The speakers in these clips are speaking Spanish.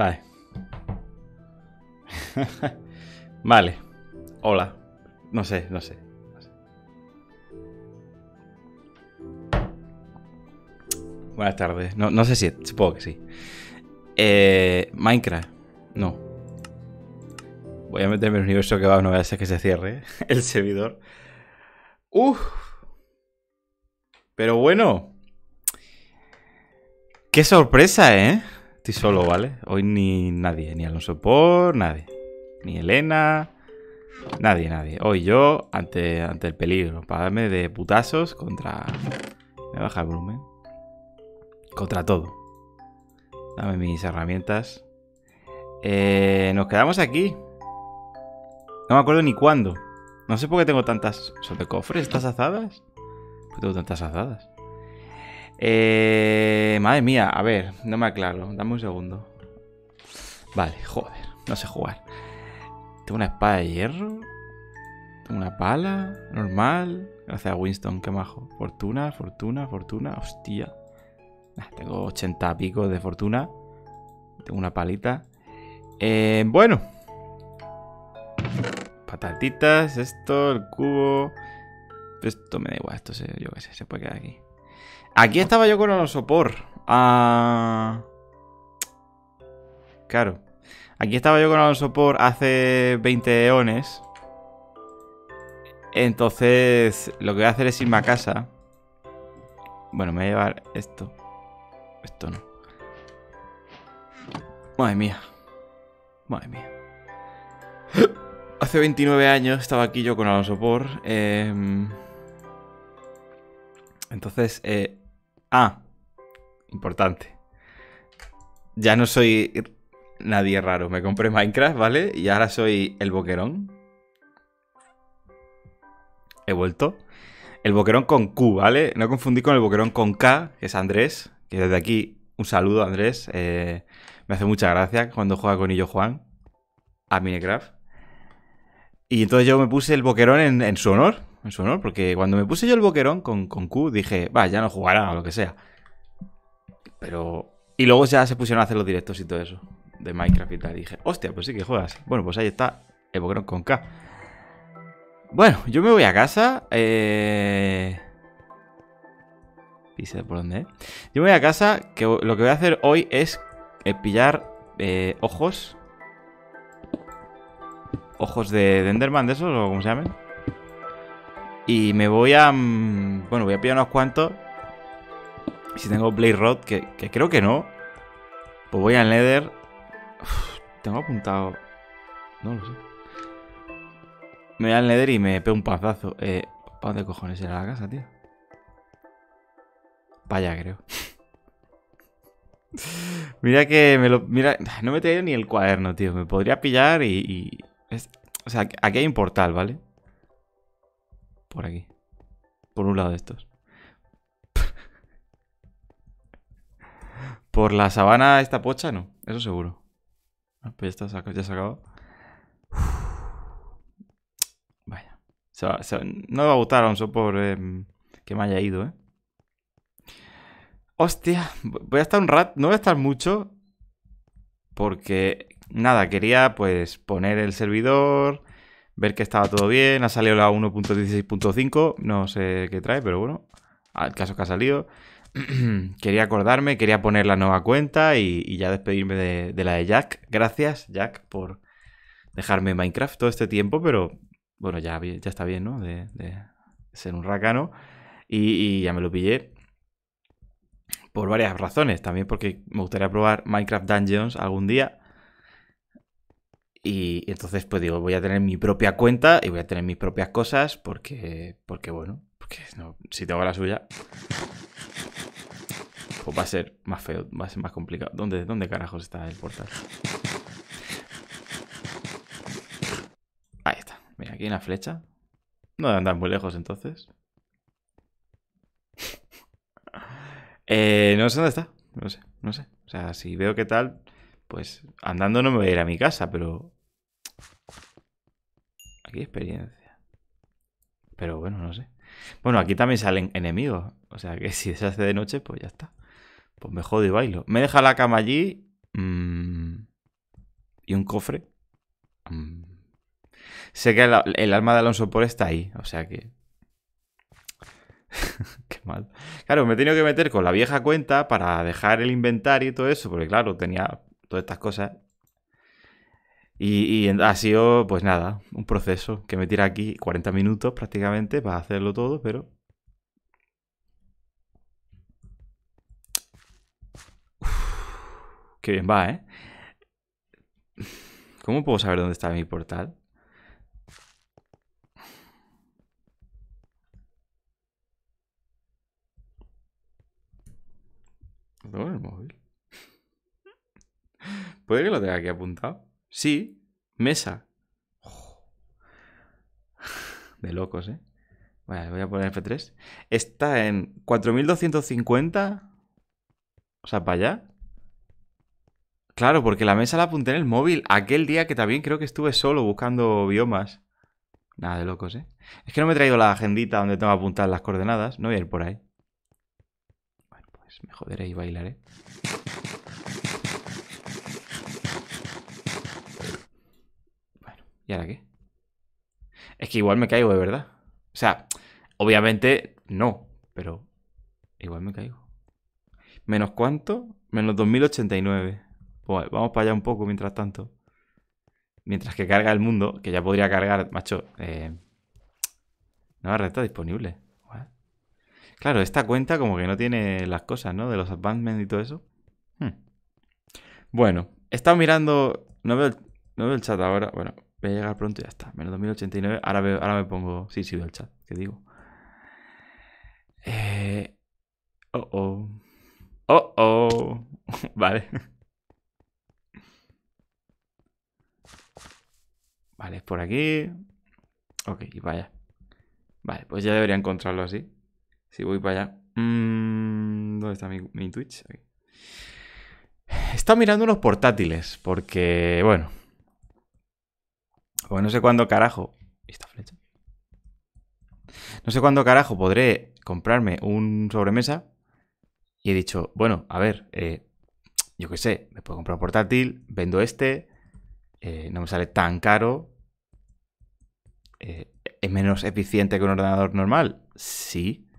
Vale. vale. Hola. No sé, no sé. Buenas tardes. No, sé si, supongo que sí. Eh, Minecraft. No. Voy a meterme en el universo que va, no una a que se cierre el servidor. Uf. Pero bueno. Qué sorpresa, ¿eh? solo, ¿vale? Hoy ni nadie, ni Alonso Por, nadie. Ni Elena, nadie, nadie. Hoy yo ante, ante el peligro, para darme de putazos contra... Me baja el volumen. Contra todo. Dame mis herramientas. Eh, nos quedamos aquí. No me acuerdo ni cuándo. No sé por qué tengo tantas... ¿Son de cofres estas azadas? ¿Por tengo tantas azadas? Eh, madre mía, a ver, no me aclaro. Dame un segundo. Vale, joder, no sé jugar. Tengo una espada de hierro. Tengo una pala, normal. Gracias a Winston, qué majo. Fortuna, fortuna, fortuna. Hostia. tengo 80 picos de fortuna. Tengo una palita. Eh, bueno. Patatitas, esto, el cubo. Esto me da igual, esto se, yo qué sé, se puede quedar aquí. Aquí estaba yo con Alonsopor. Ah... Claro. Aquí estaba yo con Alonsopor hace 20 eones. Entonces, lo que voy a hacer es irme a casa. Bueno, me voy a llevar esto. Esto no. Madre mía. Madre mía. Hace 29 años estaba aquí yo con Alonso eh, entonces, eh, Ah, importante. Ya no soy nadie raro. Me compré Minecraft, ¿vale? Y ahora soy el boquerón. He vuelto. El boquerón con Q, ¿vale? No confundí con el boquerón con K, que es Andrés. Que desde aquí un saludo, Andrés. Eh, me hace mucha gracia cuando juega con ello Juan a Minecraft. Y entonces yo me puse el boquerón en su honor en su honor, porque cuando me puse yo el boquerón con, con Q, dije, va, ya no jugará o lo que sea. Pero... Y luego ya se pusieron a hacer los directos y todo eso, de Minecraft y tal. Y dije, hostia, pues sí que juegas. Bueno, pues ahí está el boquerón con K. Bueno, yo me voy a casa. Eh... sé por dónde, eh? Yo me voy a casa, que lo que voy a hacer hoy es eh, pillar eh, ojos ojos de, Enderman, de esos, o como se llamen. Y me voy a... Mm, bueno, voy a pillar unos cuantos. Si tengo Blade Rod, que, creo que no. Pues voy al Nether. tengo apuntado... No lo sé. Me voy al Nether y me pego un pasazo. Eh, ¿Para dónde cojones era la casa, tío? Vaya, creo. mira que me lo... Mira, no me he traído ni el cuaderno, tío. Me podría pillar y... o sea, aquí hay un portal, ¿vale? por aquí. Por un lado de estos. por la sabana esta pocha, no. Eso seguro. Ah, pues ya está, ya se ha acabado. Vaya. No me va a gustar, Alonso, por em, que me haya ido, ¿eh? Hostia, voy a estar un rat, no voy a estar mucho. Porque, nada, quería pues poner el servidor, ver que estaba todo bien. Ha salido la 1.16.5, no sé qué trae, pero bueno, al caso que ha salido. quería acordarme, quería poner la nueva cuenta y, ya despedirme de, la de Jack. Gracias, Jack, por dejarme Minecraft todo este tiempo, pero bueno, ya, ya está bien, ¿no? De, ser un racano. Y, y ya me lo pillé por varias razones. También porque me gustaría probar Minecraft Dungeons algún día. Y, entonces, pues digo, voy a tener mi propia cuenta y voy a tener mis propias cosas porque, porque bueno, porque si tengo la suya, pues va a ser más feo, va a ser más complicado. ¿Dónde, dónde carajos está el portal? Ahí está. Mira, aquí hay una flecha. No a andar muy lejos entonces. Eh, no sé dónde está. No sé, no sé. O sea, si veo qué tal, pues andando no me voy a ir a mi casa, pero... Aquí experiencia. Pero bueno, no sé. Bueno, aquí también salen enemigos. O sea que si se hace de noche, pues ya está. Pues me jodo y bailo. Me deja la cama allí. Mm, y un cofre. Mm. Sé que el, el, alma de Alonso por está ahí. O sea que. Qué mal. Claro, me he tenido que meter con la vieja cuenta para dejar el inventario y todo eso. Porque claro, tenía todas estas cosas. Y, ha sido, pues nada, un proceso que me tira aquí 40 minutos prácticamente para hacerlo todo, pero... qué bien va, ¿eh? ¿Cómo puedo saber dónde está mi portal? ¿Dónde el móvil? Puede que lo tenga aquí apuntado. Sí, mesa. De locos, ¿eh? Bueno, voy a poner F3. Está en 4250. O sea, para allá. Claro, porque la mesa la apunté en el móvil. Aquel día que también creo que estuve solo buscando biomas. Nada de locos, ¿eh? Es que no me he traído la agendita donde tengo que apuntar las coordenadas. No voy a ir por ahí. Bueno, pues me joderé y bailaré. ¿eh? ¿Y ahora qué? Es que igual me caigo, de verdad. O sea, obviamente no, pero igual me caigo. ¿Menos cuánto? Menos 2089. Pues vamos para allá un poco mientras tanto. Mientras que carga el mundo, que ya podría cargar, macho. Eh, nueva está disponible. Claro, esta cuenta como que no tiene las cosas, ¿no? De los advancements y todo eso. Hmm. Bueno, he estado mirando. no veo el chat ahora. Bueno, Voy a llegar pronto y ya está. Menos 2089. Ahora, ahora me pongo. Sí, sí, veo el chat. ¿Qué digo? Eh, oh, oh. Oh, oh. vale. Vale, es por aquí. Ok, y vaya. Vale, pues ya debería encontrarlo así. Si voy para allá. Mm, ¿Dónde está mi, Twitch? Está mirando unos portátiles porque, bueno, no sé cuándo carajo. ¿Esta flecha? No sé cuándo carajo podré comprarme un sobremesa. Y he dicho, bueno, a ver, eh, yo qué sé, me puedo comprar un portátil, vendo este, eh, no me sale tan caro. Eh, ¿Es menos eficiente que un ordenador normal? Sí.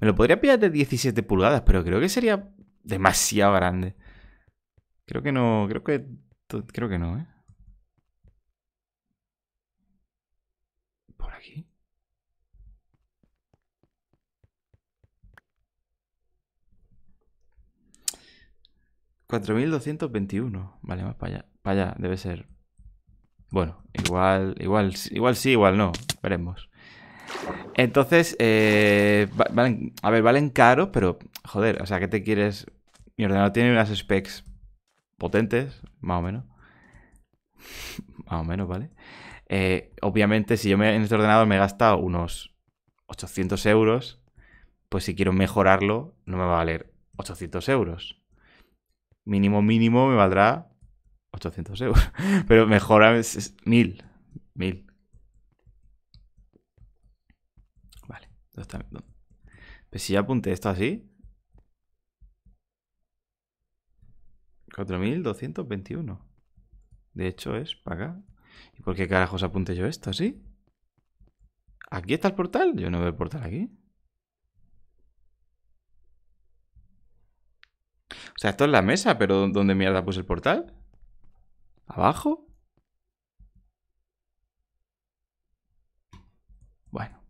Me lo podría pillar de 17 pulgadas, pero creo que sería demasiado grande. Creo que no, creo que, creo que no, ¿eh? 4221. Vale, más para allá. Para allá, debe ser. Bueno, igual, igual, igual sí, igual no. Veremos. Entonces, eh, a ver, valen caros, pero joder, o sea, ¿qué te quieres? Mi ordenador tiene unas specs potentes, más o menos. más o menos, ¿vale? Eh, obviamente, si yo me, en este ordenador me he gastado unos 800 euros, pues si quiero mejorarlo, no me va a valer 800 euros mínimo mínimo me valdrá 800 euros. Pero mejor a es 1000. 1000. Vale. Pues si ya apunté esto así. 4221. De hecho es para acá. ¿Y por qué carajos apunte yo esto así? ¿Aquí está el portal? Yo no veo el portal aquí. O sea, esto es la mesa, pero ¿dónde mierda puse el portal? ¿Abajo? Bueno.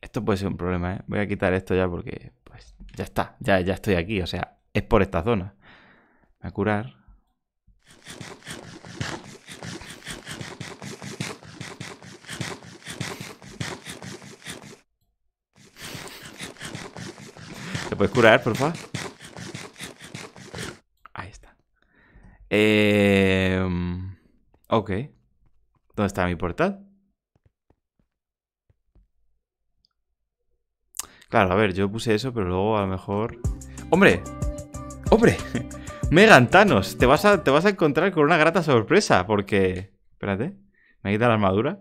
Esto puede ser un problema, ¿eh? Voy a quitar esto ya porque, pues, ya está. Ya, estoy aquí, o sea, es por esta zona. voy a curar. ¿Te puedes curar, por favor? Eh, ok. ¿Dónde está mi portal? Claro, a ver, yo puse eso, pero luego a lo mejor... ¡Hombre! ¡Hombre! Megan Thanos, te vas, a, te vas a encontrar con una grata sorpresa, porque... Espérate, ¿me quita la armadura?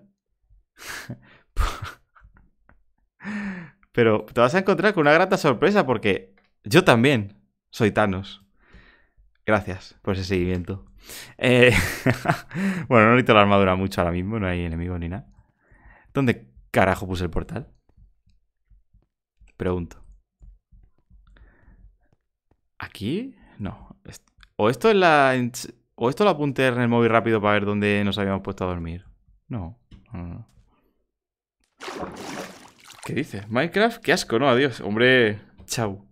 pero te vas a encontrar con una grata sorpresa, porque yo también soy Thanos. Gracias por ese seguimiento. Eh, bueno, no necesito la armadura mucho ahora mismo, no hay enemigo ni nada. ¿Dónde carajo puse el portal? Pregunto. ¿Aquí? No. O esto es la. O esto lo apunté en el móvil rápido para ver dónde nos habíamos puesto a dormir. No. ¿Qué dices? Minecraft, qué asco, ¿no? Adiós. Hombre, chau.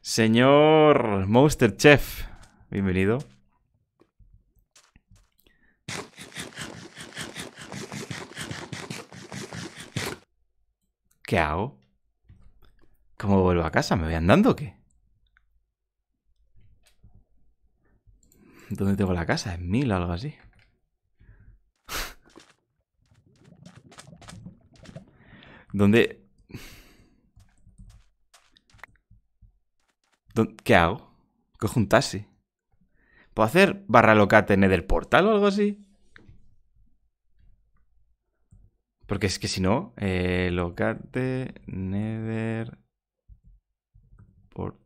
Señor Monster Chef. Bienvenido. ¿Qué hago? ¿Cómo vuelvo a casa? ¿Me voy andando o qué? ¿Dónde tengo la casa? ¿En mil o algo así? ¿Dónde...? ¿Qué hago? Cojo un ¿Puedo hacer barra locate nether portal o algo así? Porque es que si no, eh, locate nether por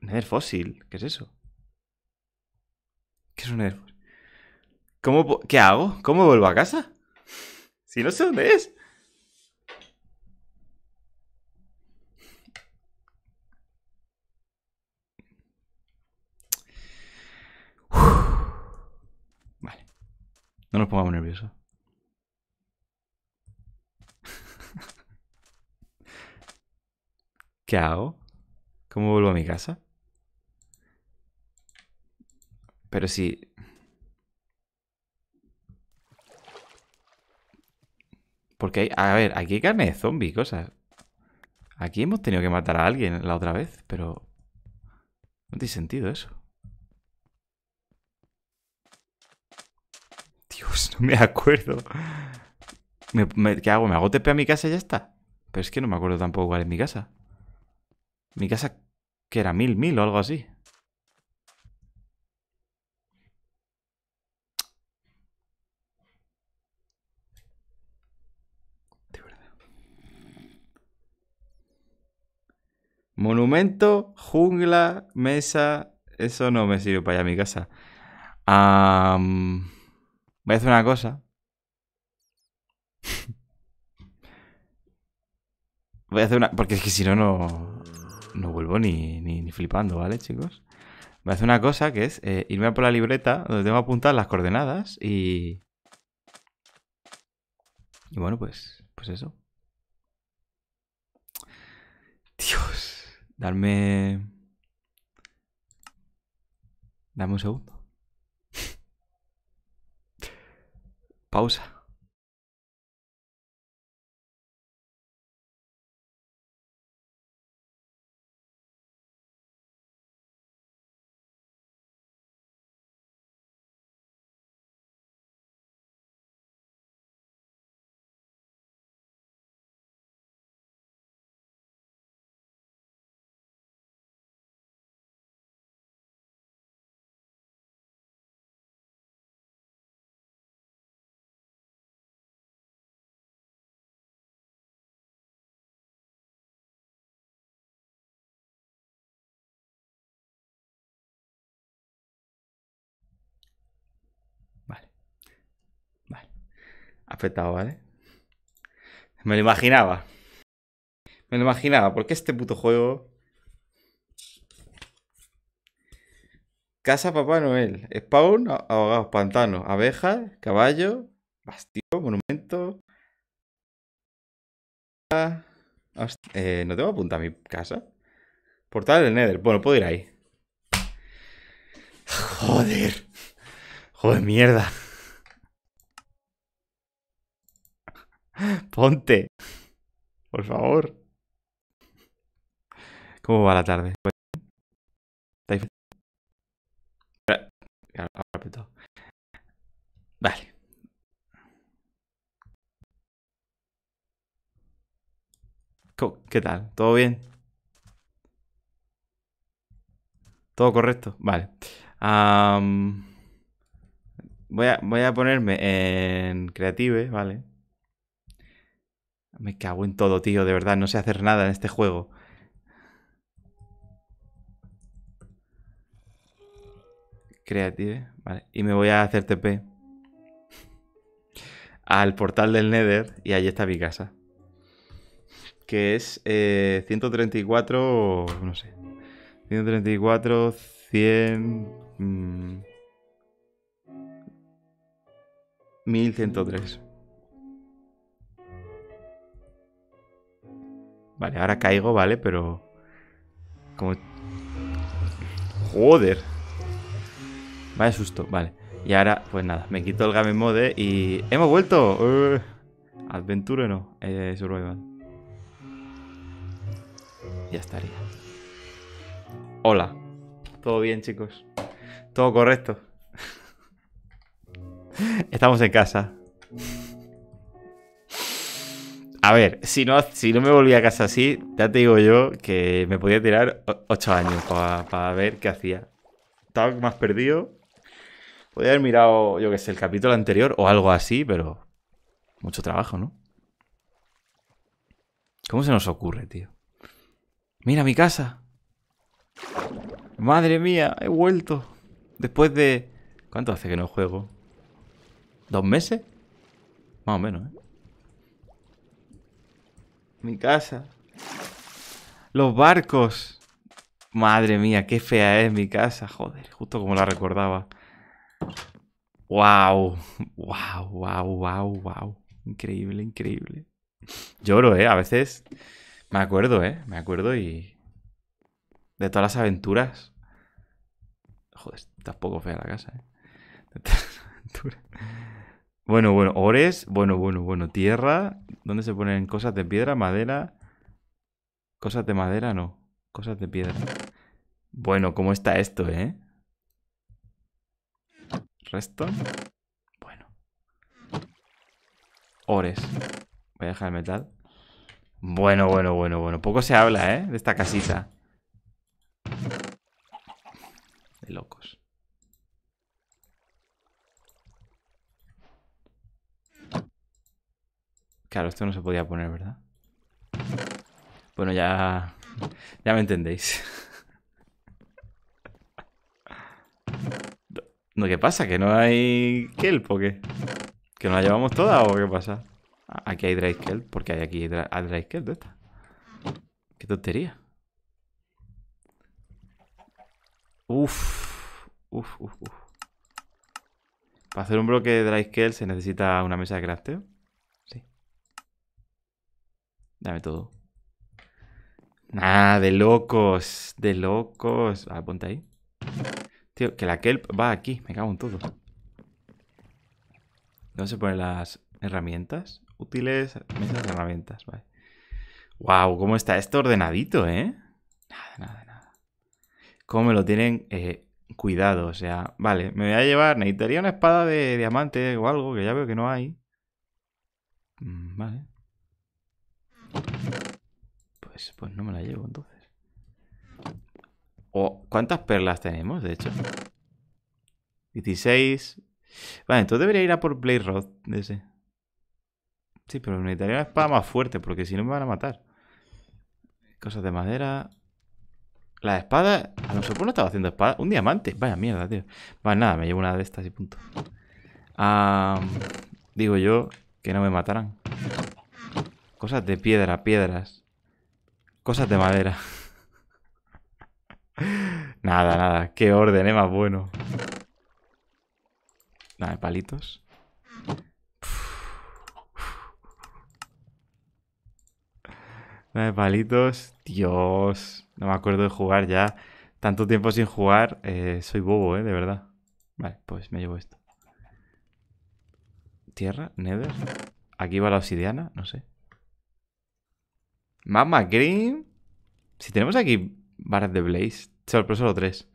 nether fósil, ¿qué es eso? ¿Qué es un nether? ¿Cómo, ¿Qué hago? ¿Cómo vuelvo a casa? Si no sé dónde es. No nos pongamos nerviosos. ¿Qué hago? ¿Cómo vuelvo a mi casa? Pero si... Porque hay... A ver, aquí hay carne de zombie, cosas. Aquí hemos tenido que matar a alguien la otra vez, pero... No tiene sentido eso. Pues, no me acuerdo. qué hago? ¿Me hago TP a mi casa y ya está? Pero es que no me acuerdo tampoco cuál es mi casa. Mi casa que era mil, mil o algo así. Monumento, jungla, mesa. Eso no me sirve para allá mi casa. Ah... Voy a hacer una cosa. Voy a hacer una... Porque es que si no, no... No vuelvo ni, flipando, ¿vale, chicos? Voy a hacer una cosa que es eh, irme a por la libreta donde tengo apuntar las coordenadas y... Y bueno, pues... Pues eso. Dios. Darme... Dame un segundo. Pausa. Afectado, ¿vale? Me lo imaginaba. Me lo imaginaba, porque este puto juego. Casa Papá Noel, Spawn, ahogados, Pantano abejas, caballo, bastión, monumento. Eh, no tengo apunta a mi casa. Portal del Nether. Bueno, puedo ir ahí. Joder. Joder, mierda. Ponte. Por favor. ¿Cómo va la tarde? Pues, vale. ¿Qué tal? ¿Todo bien? ¿Todo correcto? Vale. voy, a, voy a ponerme en Creative, ¿vale? Me cago en todo, tío, de verdad, no sé hacer nada en este juego. Creative, vale. Y me voy a hacer TP al portal del Nether y ahí está mi casa. Que es 134, eh, no sé. 134, 100... 1103. Vale, ahora caigo, vale, pero... Como... Joder. Vaya susto, vale. Y ahora, pues nada, me quito el game mode y... ¡Hemos vuelto! ¿Adventura eh, adventure no, eh, Ya estaría. Hola. ¿Todo bien, chicos? ¿Todo correcto? Estamos en casa. A ver, si no, si no me volví a casa así, ya te digo yo que me podía tirar ocho años para ver qué hacía. Estaba más perdido. Podía haber mirado, yo qué sé, el capítulo anterior o algo así, pero mucho trabajo, ¿no? ¿Cómo se nos ocurre, tío? Mira mi casa. Madre mía, he vuelto. Después de... ¿Cuánto hace que no juego? ¿Dos meses? Más o menos, ¿eh? mi casa. Los barcos. Madre mía, qué fea es mi casa. Joder, justo como la recordaba. Wow, wow, wow, wow, wow. Increíble, increíble. Lloro, ¿eh? A veces me acuerdo, ¿eh? Me acuerdo y... De todas las aventuras. Joder, está fea la casa, ¿eh? De todas las aventuras. Bueno, bueno, ores, bueno, bueno, bueno, tierra. ¿Dónde se ponen cosas de piedra, madera? Cosas de madera, no. Cosas de piedra. Bueno, ¿cómo está esto, eh? Resto. Bueno. Ores. Voy a dejar el metal. Bueno, bueno, bueno, bueno. Poco se habla, ¿eh? De esta casita. De locos. Claro, esto no se podía poner, ¿verdad? Bueno, ya... Ya me entendéis. ¿No qué pasa? ¿Que no hay kelp o qué? ¿Que nos la llevamos toda o qué pasa? Aquí hay dry porque hay aquí Drake ah, dry de esta. Qué tontería. Uf, uf, uf, uf. Para hacer un bloque de dry se necesita una mesa de crafteo. Dame todo. nada de locos. De locos. ver, ah, ponte ahí. Tío, que la kelp va aquí. Me cago en todo. ¿Dónde se ponen las herramientas? Útiles. de herramientas. Vale. Wow, cómo está esto ordenadito, ¿eh? Nada, nada, nada. Cómo me lo tienen eh, cuidado. O sea, vale, me voy a llevar. Necesitaría una espada de diamante o algo, que ya veo que no hay. Mm, vale. Pues, pues no me la llevo entonces. ¿O ¿Cuántas perlas tenemos, de hecho? 16. Vale, entonces debería ir a por Blade Rod ese. Sí, pero necesitaría una espada más fuerte, porque si no me van a matar. Cosas de madera. La espada. A mejor no estaba haciendo espada. Un diamante. Vaya mierda, tío. Vale, nada, me llevo una de estas y punto. Ah, digo yo que no me matarán. Cosas de piedra, piedras. Cosas de madera. nada, nada. Qué orden, ¿eh? Más bueno. Dame palitos. Dame palitos. Dios. No me acuerdo de jugar ya. Tanto tiempo sin jugar. Eh, soy bobo, ¿eh? De verdad. Vale, pues me llevo esto. Tierra, nether. Aquí va la obsidiana, no sé. Mama Green, Si tenemos aquí barras de Blaze, pero solo tres.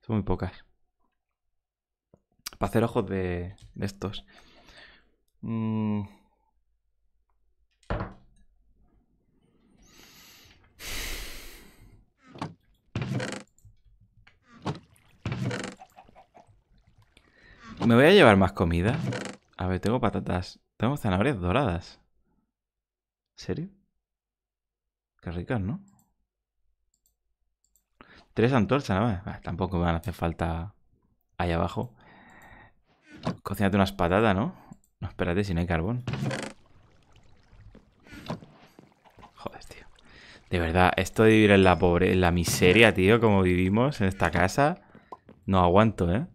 Son muy pocas. Para hacer ojos de, estos. Mm. Me voy a llevar más comida. A ver, tengo patatas. Tengo zanahorias doradas. ¿En serio? Qué ricas, ¿no? Tres antorchas, ¿no? más. tampoco van a hacer falta ahí abajo. Cocínate unas patatas, ¿no? No, espérate, si no hay carbón. Joder, tío. De verdad, esto de vivir en la pobre, en la miseria, tío, como vivimos en esta casa, no aguanto, ¿eh?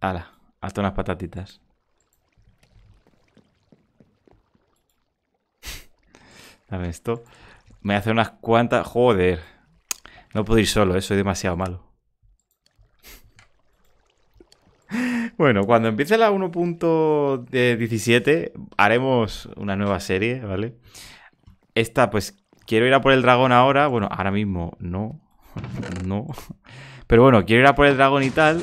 Hala, hasta unas patatitas. Dame esto. Me hace unas cuantas... Joder. No puedo ir solo, eso eh, soy demasiado malo. Bueno, cuando empiece la 1.17 haremos una nueva serie, ¿vale? Esta, pues, quiero ir a por el dragón ahora. Bueno, ahora mismo no. No. Pero bueno, quiero ir a por el dragón y tal.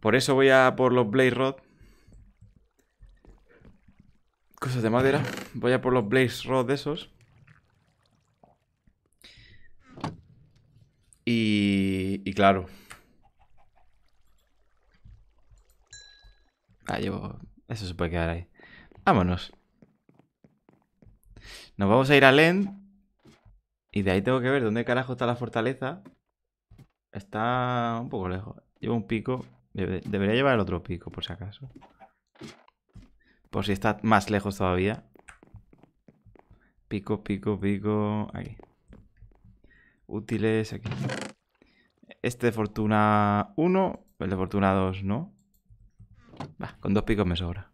Por eso voy a por los Blade Rod. Cosas de madera. Voy a por los blaze rod de esos. Y, claro. Ah, llevo... Eso se puede quedar ahí. Vámonos. Nos vamos a ir a Lend. Y de ahí tengo que ver dónde carajo está la fortaleza. Está un poco lejos. Llevo un pico. Debería llevar el otro pico, por si acaso. Por si está más lejos todavía. Pico, pico, pico. Aquí. Útiles, aquí. Este de fortuna 1, el de fortuna 2 no. Va, con dos picos me sobra.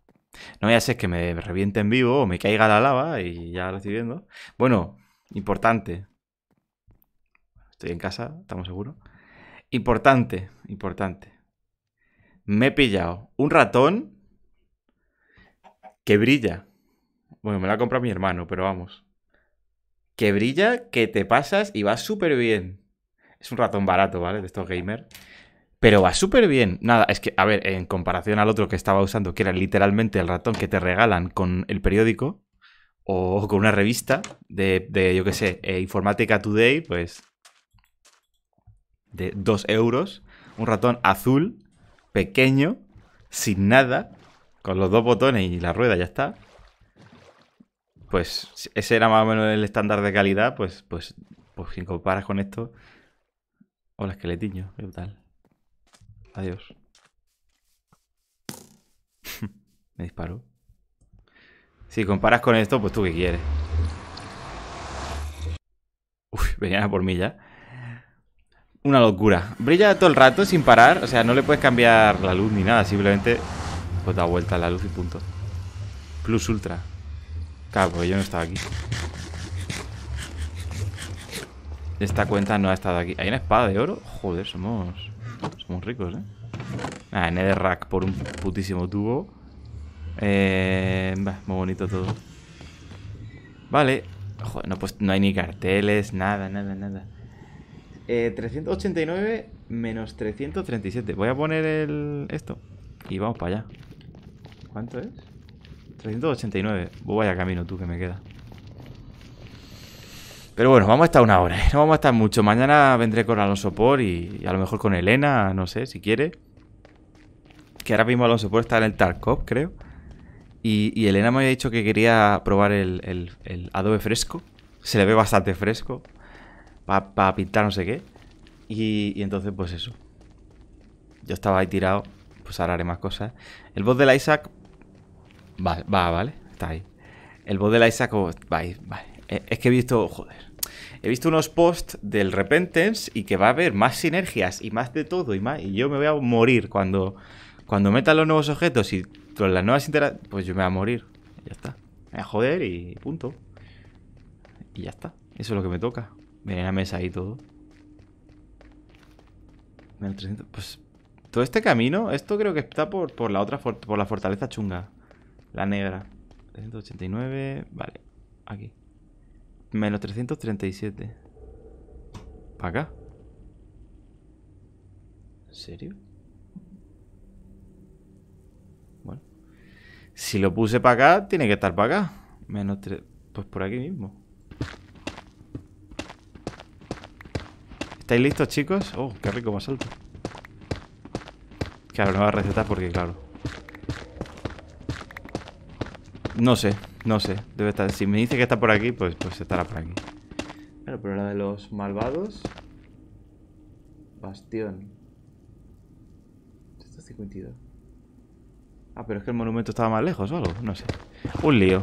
No a ser que me reviente en vivo o me caiga la lava y ya lo estoy viendo. Bueno, importante. Estoy en casa, estamos seguros. Importante, importante. Me he pillado un ratón que brilla. Bueno, me la ha comprado mi hermano, pero vamos. Que brilla, que te pasas y va súper bien. Es un ratón barato, ¿vale? De estos gamers. Pero va súper bien. Nada, es que, a ver, en comparación al otro que estaba usando, que era literalmente el ratón que te regalan con el periódico o con una revista de, de yo qué sé, eh, Informática Today, pues de 2 euros. Un ratón azul, pequeño, sin nada, con los dos botones y la rueda ya está. Pues ese era más o menos el estándar de calidad, pues, pues, pues si comparas con esto... Hola, esqueletiño, qué tal. Adiós. Me disparó. Si comparas con esto, pues tú qué quieres. Uy, venía por mí ya. Una locura. Brilla todo el rato sin parar. O sea, no le puedes cambiar la luz ni nada. Simplemente pues da vuelta a la luz y punto. Plus ultra. Claro, porque yo no estaba aquí. Esta cuenta no ha estado aquí. ¿Hay una espada de oro? Joder, somos... Somos ricos, ¿eh? Ah, rack por un putísimo tubo. Eh... muy bonito todo. Vale. Joder, no, pues no hay ni carteles, nada, nada, nada. Eh, 389 menos 337. Voy a poner el... esto. Y vamos para allá. ¿Cuánto es? 389. Voy vaya camino tú que me queda. Pero bueno, vamos a estar una hora, ¿eh? no vamos a estar mucho. Mañana vendré con Alonso Por y, a lo mejor con Elena, no sé, si quiere. Que ahora mismo Alonso Por está en el Tarkov, creo. Y, Elena me había dicho que quería probar el, adobe fresco. Se le ve bastante fresco. Para pintar no sé qué. Y, entonces, pues eso. Yo estaba ahí tirado. Pues ahora haré más cosas. El boss de Isaac Va, va, vale, está ahí. El bot de la ISA eh, Es que he visto, joder, he visto unos posts del Repentance y que va a haber más sinergias y más de todo y más. Y yo me voy a morir cuando, cuando metan los nuevos objetos y con las nuevas interacciones. Pues yo me voy a morir. Ya está. Me voy a joder y punto. Y ya está. Eso es lo que me toca. Venir la mesa y todo. Pues todo este camino, esto creo que está por, por la otra por la fortaleza chunga. La negra. 389, vale, aquí. Menos 337. ¿Para acá? ¿En serio? Bueno. Si lo puse para acá, tiene que estar para acá. Menos 3... Pues por aquí mismo. ¿Estáis listos, chicos? Oh, qué rico más alto Claro, no va a recetar porque, claro. No sé, no sé. Debe estar. Si me dice que está por aquí, pues, pues estará por aquí. Bueno, pero la de los malvados. Bastión. Ah, pero es que el monumento estaba más lejos o algo. No sé. Un lío.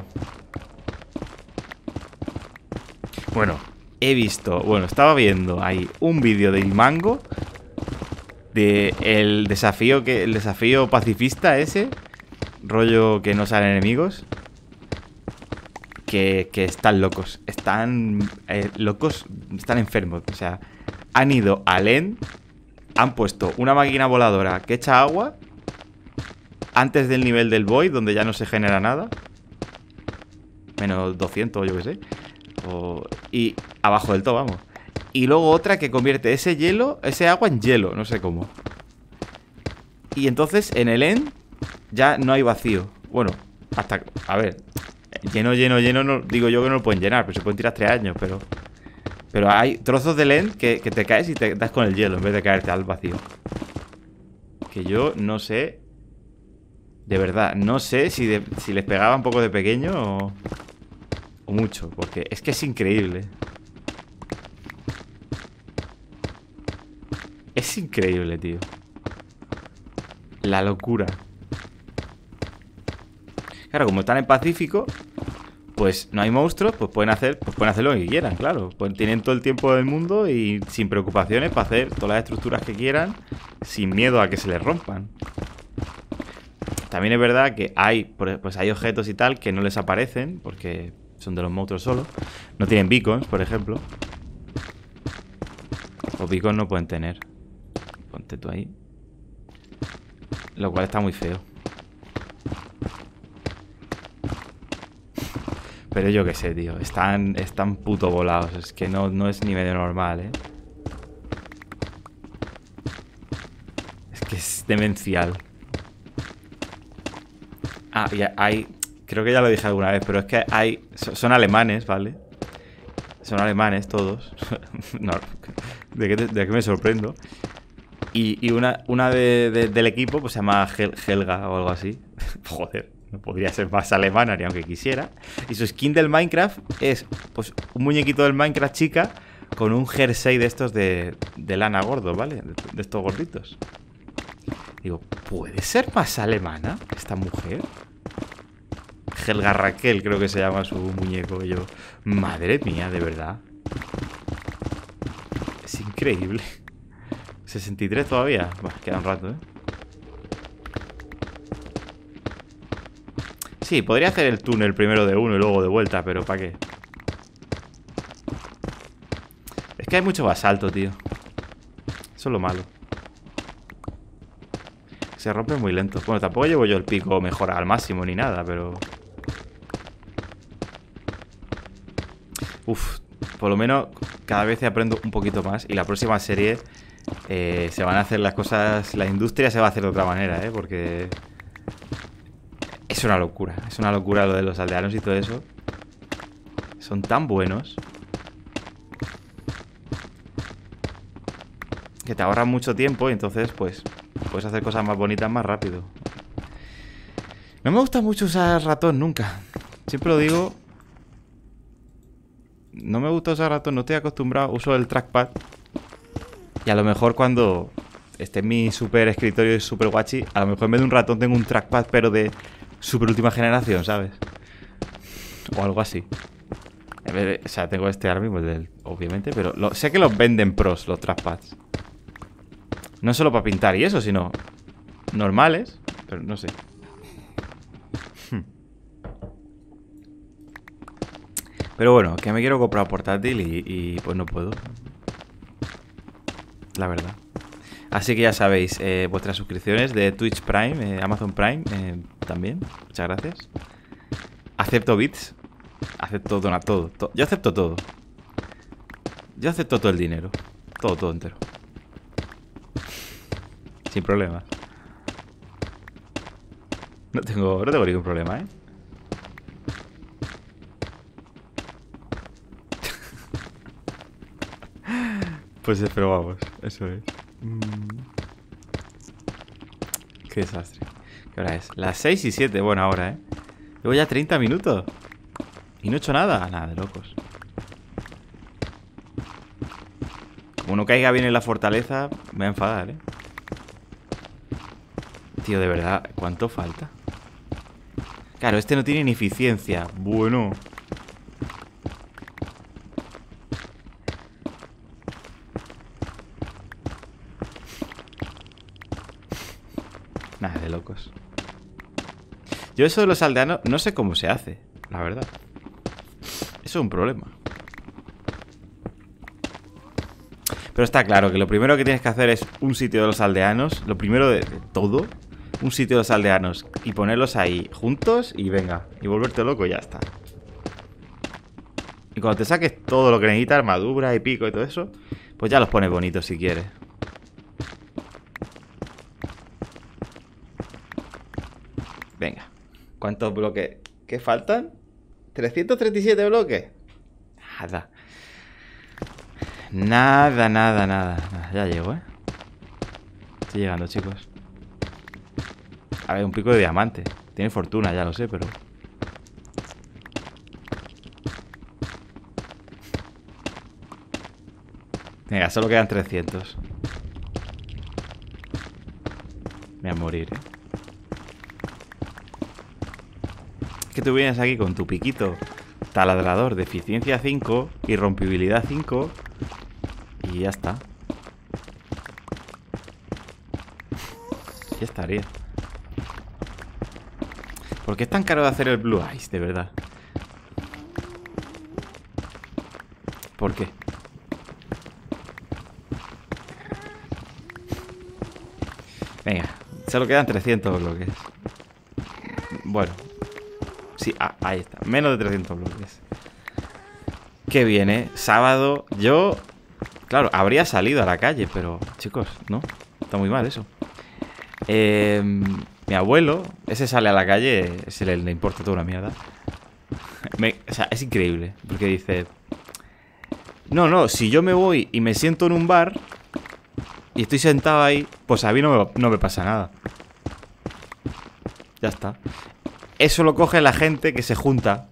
Bueno, he visto. Bueno, estaba viendo ahí un vídeo de Mango. De el desafío que. El desafío pacifista ese. Rollo que no salen enemigos que, están locos. Están eh, locos, están enfermos. O sea, han ido al end, han puesto una máquina voladora que echa agua antes del nivel del void, donde ya no se genera nada. Menos 200, yo qué sé. y abajo del todo, vamos. Y luego otra que convierte ese hielo, ese agua en hielo, no sé cómo. Y entonces en el end ya no hay vacío. Bueno, hasta... A ver, Lleno, lleno, lleno, digo yo que no lo pueden llenar, pero se pueden tirar tres años, pero... Pero hay trozos de lente que, te caes y te das con el hielo en vez de caerte al vacío. Que yo no sé... De verdad, no sé si, si les pegaba un poco de pequeño o, o mucho, porque es que es increíble. Es increíble, tío. La locura. Claro, como están en Pacífico, pues no hay monstruos, pues pueden hacer, pues pueden hacer lo que quieran, claro. Pues tienen todo el tiempo del mundo y sin preocupaciones para hacer todas las estructuras que quieran, sin miedo a que se les rompan. También es verdad que hay, e, pues hay objetos y tal que no les aparecen, porque son de los monstruos solo. No tienen beacons, por ejemplo. Los beacons no pueden tener. Ponte tú ahí. Lo cual está muy feo. Pero yo qué sé, tío. Están, están puto volados. Es que no, no es ni medio normal, ¿eh? Es que es demencial. Ah, y hay... Creo que ya lo dije alguna vez, pero es que hay... Son alemanes, ¿vale? Son alemanes todos. no, ¿de, qué, me sorprendo? Y, una, una del equipo pues se llama Helga o algo así. Joder podría ser más alemana ni aunque quisiera. Y su skin del Minecraft es pues, un muñequito del Minecraft chica con un jersey de estos de, de lana gordo, ¿vale? De, estos gorritos. Digo, ¿puede ser más alemana esta mujer? Helga Raquel creo que se llama su muñeco. yo, madre mía, de verdad. Es increíble. 63 todavía. queda un rato, ¿eh? Sí, podría hacer el túnel primero de uno y luego de vuelta, pero ¿para qué? Es que hay mucho basalto, tío. Eso es lo malo. Se rompe muy lento. Bueno, tampoco llevo yo el pico mejor al máximo ni nada, pero... Uf, por lo menos cada vez aprendo un poquito más y la próxima serie eh, se van a hacer las cosas, la industria se va a hacer de otra manera, ¿eh? Porque es una locura, es una locura lo de los aldeanos y todo eso. Son tan buenos. Que te ahorran mucho tiempo y entonces pues puedes hacer cosas más bonitas más rápido. No me gusta mucho usar ratón nunca. Siempre lo digo. No me gusta usar ratón, no estoy acostumbrado. Uso el trackpad. Y a lo mejor cuando esté en mi super escritorio y super guachi, a lo mejor en vez de un ratón tengo un trackpad, pero de super última generación, ¿sabes? O algo así. o sea, tengo este Army pues obviamente, pero sé que los venden pros, los traspads. No solo para pintar y eso, sino normales, pero no sé. Hmm. Pero bueno, que me quiero comprar portátil y pues no puedo. La verdad. Así que ya sabéis, eh, vuestras suscripciones de Twitch Prime, eh, Amazon Prime eh, también. Muchas gracias. Acepto bits. Acepto dona todo. yo acepto todo. Yo acepto todo el dinero. Todo, todo entero. Sin problema. No tengo, no tengo ningún problema, ¿eh? Pues vamos, eso es. Mm. Qué desastre. ¿Qué hora es? Las 6 y 7. Bueno, ahora, ¿eh? Llevo ya 30 minutos. Y no he hecho nada. Nada, de locos. Como no caiga bien en la fortaleza, me voy a enfadar, ¿eh? Tío, de verdad, ¿cuánto falta? Claro, este no tiene ni eficiencia. Bueno. Yo eso de los aldeanos no sé cómo se hace, la verdad. Eso es un problema. Pero está claro que lo primero que tienes que hacer es un sitio de los aldeanos, lo primero de todo, un sitio de los aldeanos y ponerlos ahí juntos y venga, y volverte loco y ya está. Y cuando te saques todo lo que necesitas, armadura y pico y todo eso, pues ya los pones bonitos si quieres. Venga. ¿Cuántos bloques? ¿Qué faltan? ¿337 bloques? Nada. Nada, nada, nada. Ya llego, ¿eh? Estoy llegando, chicos. A ver, un pico de diamante. Tiene fortuna, ya lo sé, pero... Venga, solo quedan 300. Me voy a morir, ¿eh? que tú vienes aquí con tu piquito taladrador de eficiencia 5 y rompibilidad 5 y ya está. ya estaría. ¿Por qué es tan caro de hacer el Blue Eyes, de verdad? ¿Por qué? Venga, solo quedan 300 bloques. Bueno, Ahí está, menos de 300 bloques. Qué bien, ¿eh? Sábado, yo... Claro, habría salido a la calle, pero... Chicos, ¿no? Está muy mal eso. Eh, mi abuelo, ese sale a la calle, se le, le importa toda una mierda. o sea, es increíble, porque dice... No, no, si yo me voy y me siento en un bar y estoy sentado ahí, pues a mí no me pasa nada. Ya está. Eso lo coge la gente que se junta.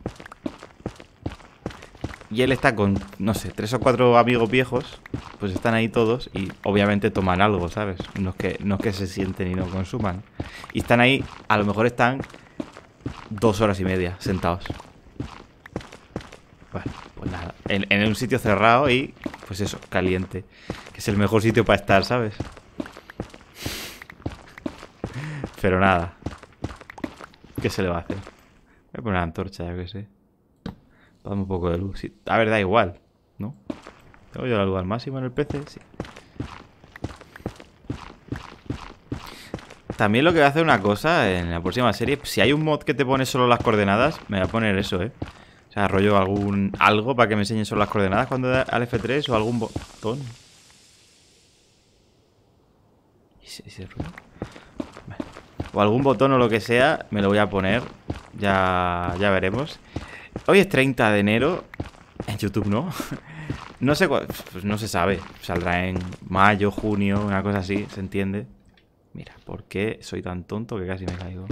Y él está con, no sé, tres o cuatro amigos viejos. Pues están ahí todos y obviamente toman algo, ¿sabes? No es que, no que se sienten y no consuman. Y están ahí, a lo mejor están dos horas y media sentados. Bueno, pues nada. en un sitio cerrado y, pues eso, caliente. Que es el mejor sitio para estar, ¿sabes? Pero nada. ¿Qué se le va a hacer? Voy a poner una antorcha, ya que sé. Dame un poco de luz. A ver, da igual, ¿no? ¿Tengo yo la luz al máximo en el PC? Sí. También lo que voy a hacer una cosa en la próxima serie. Si hay un mod que te pone solo las coordenadas, me voy a poner eso, ¿eh? O sea, rollo algún, algo para que me enseñe solo las coordenadas cuando da al F3 o algún botón. ¿Y ese ruido? O algún botón o lo que sea, me lo voy a poner. Ya, ya veremos. Hoy es 30 de enero. En YouTube no. No sé Pues no se sabe. Saldrá en mayo, junio, una cosa así, ¿se entiende? Mira, ¿por qué soy tan tonto que casi me caigo?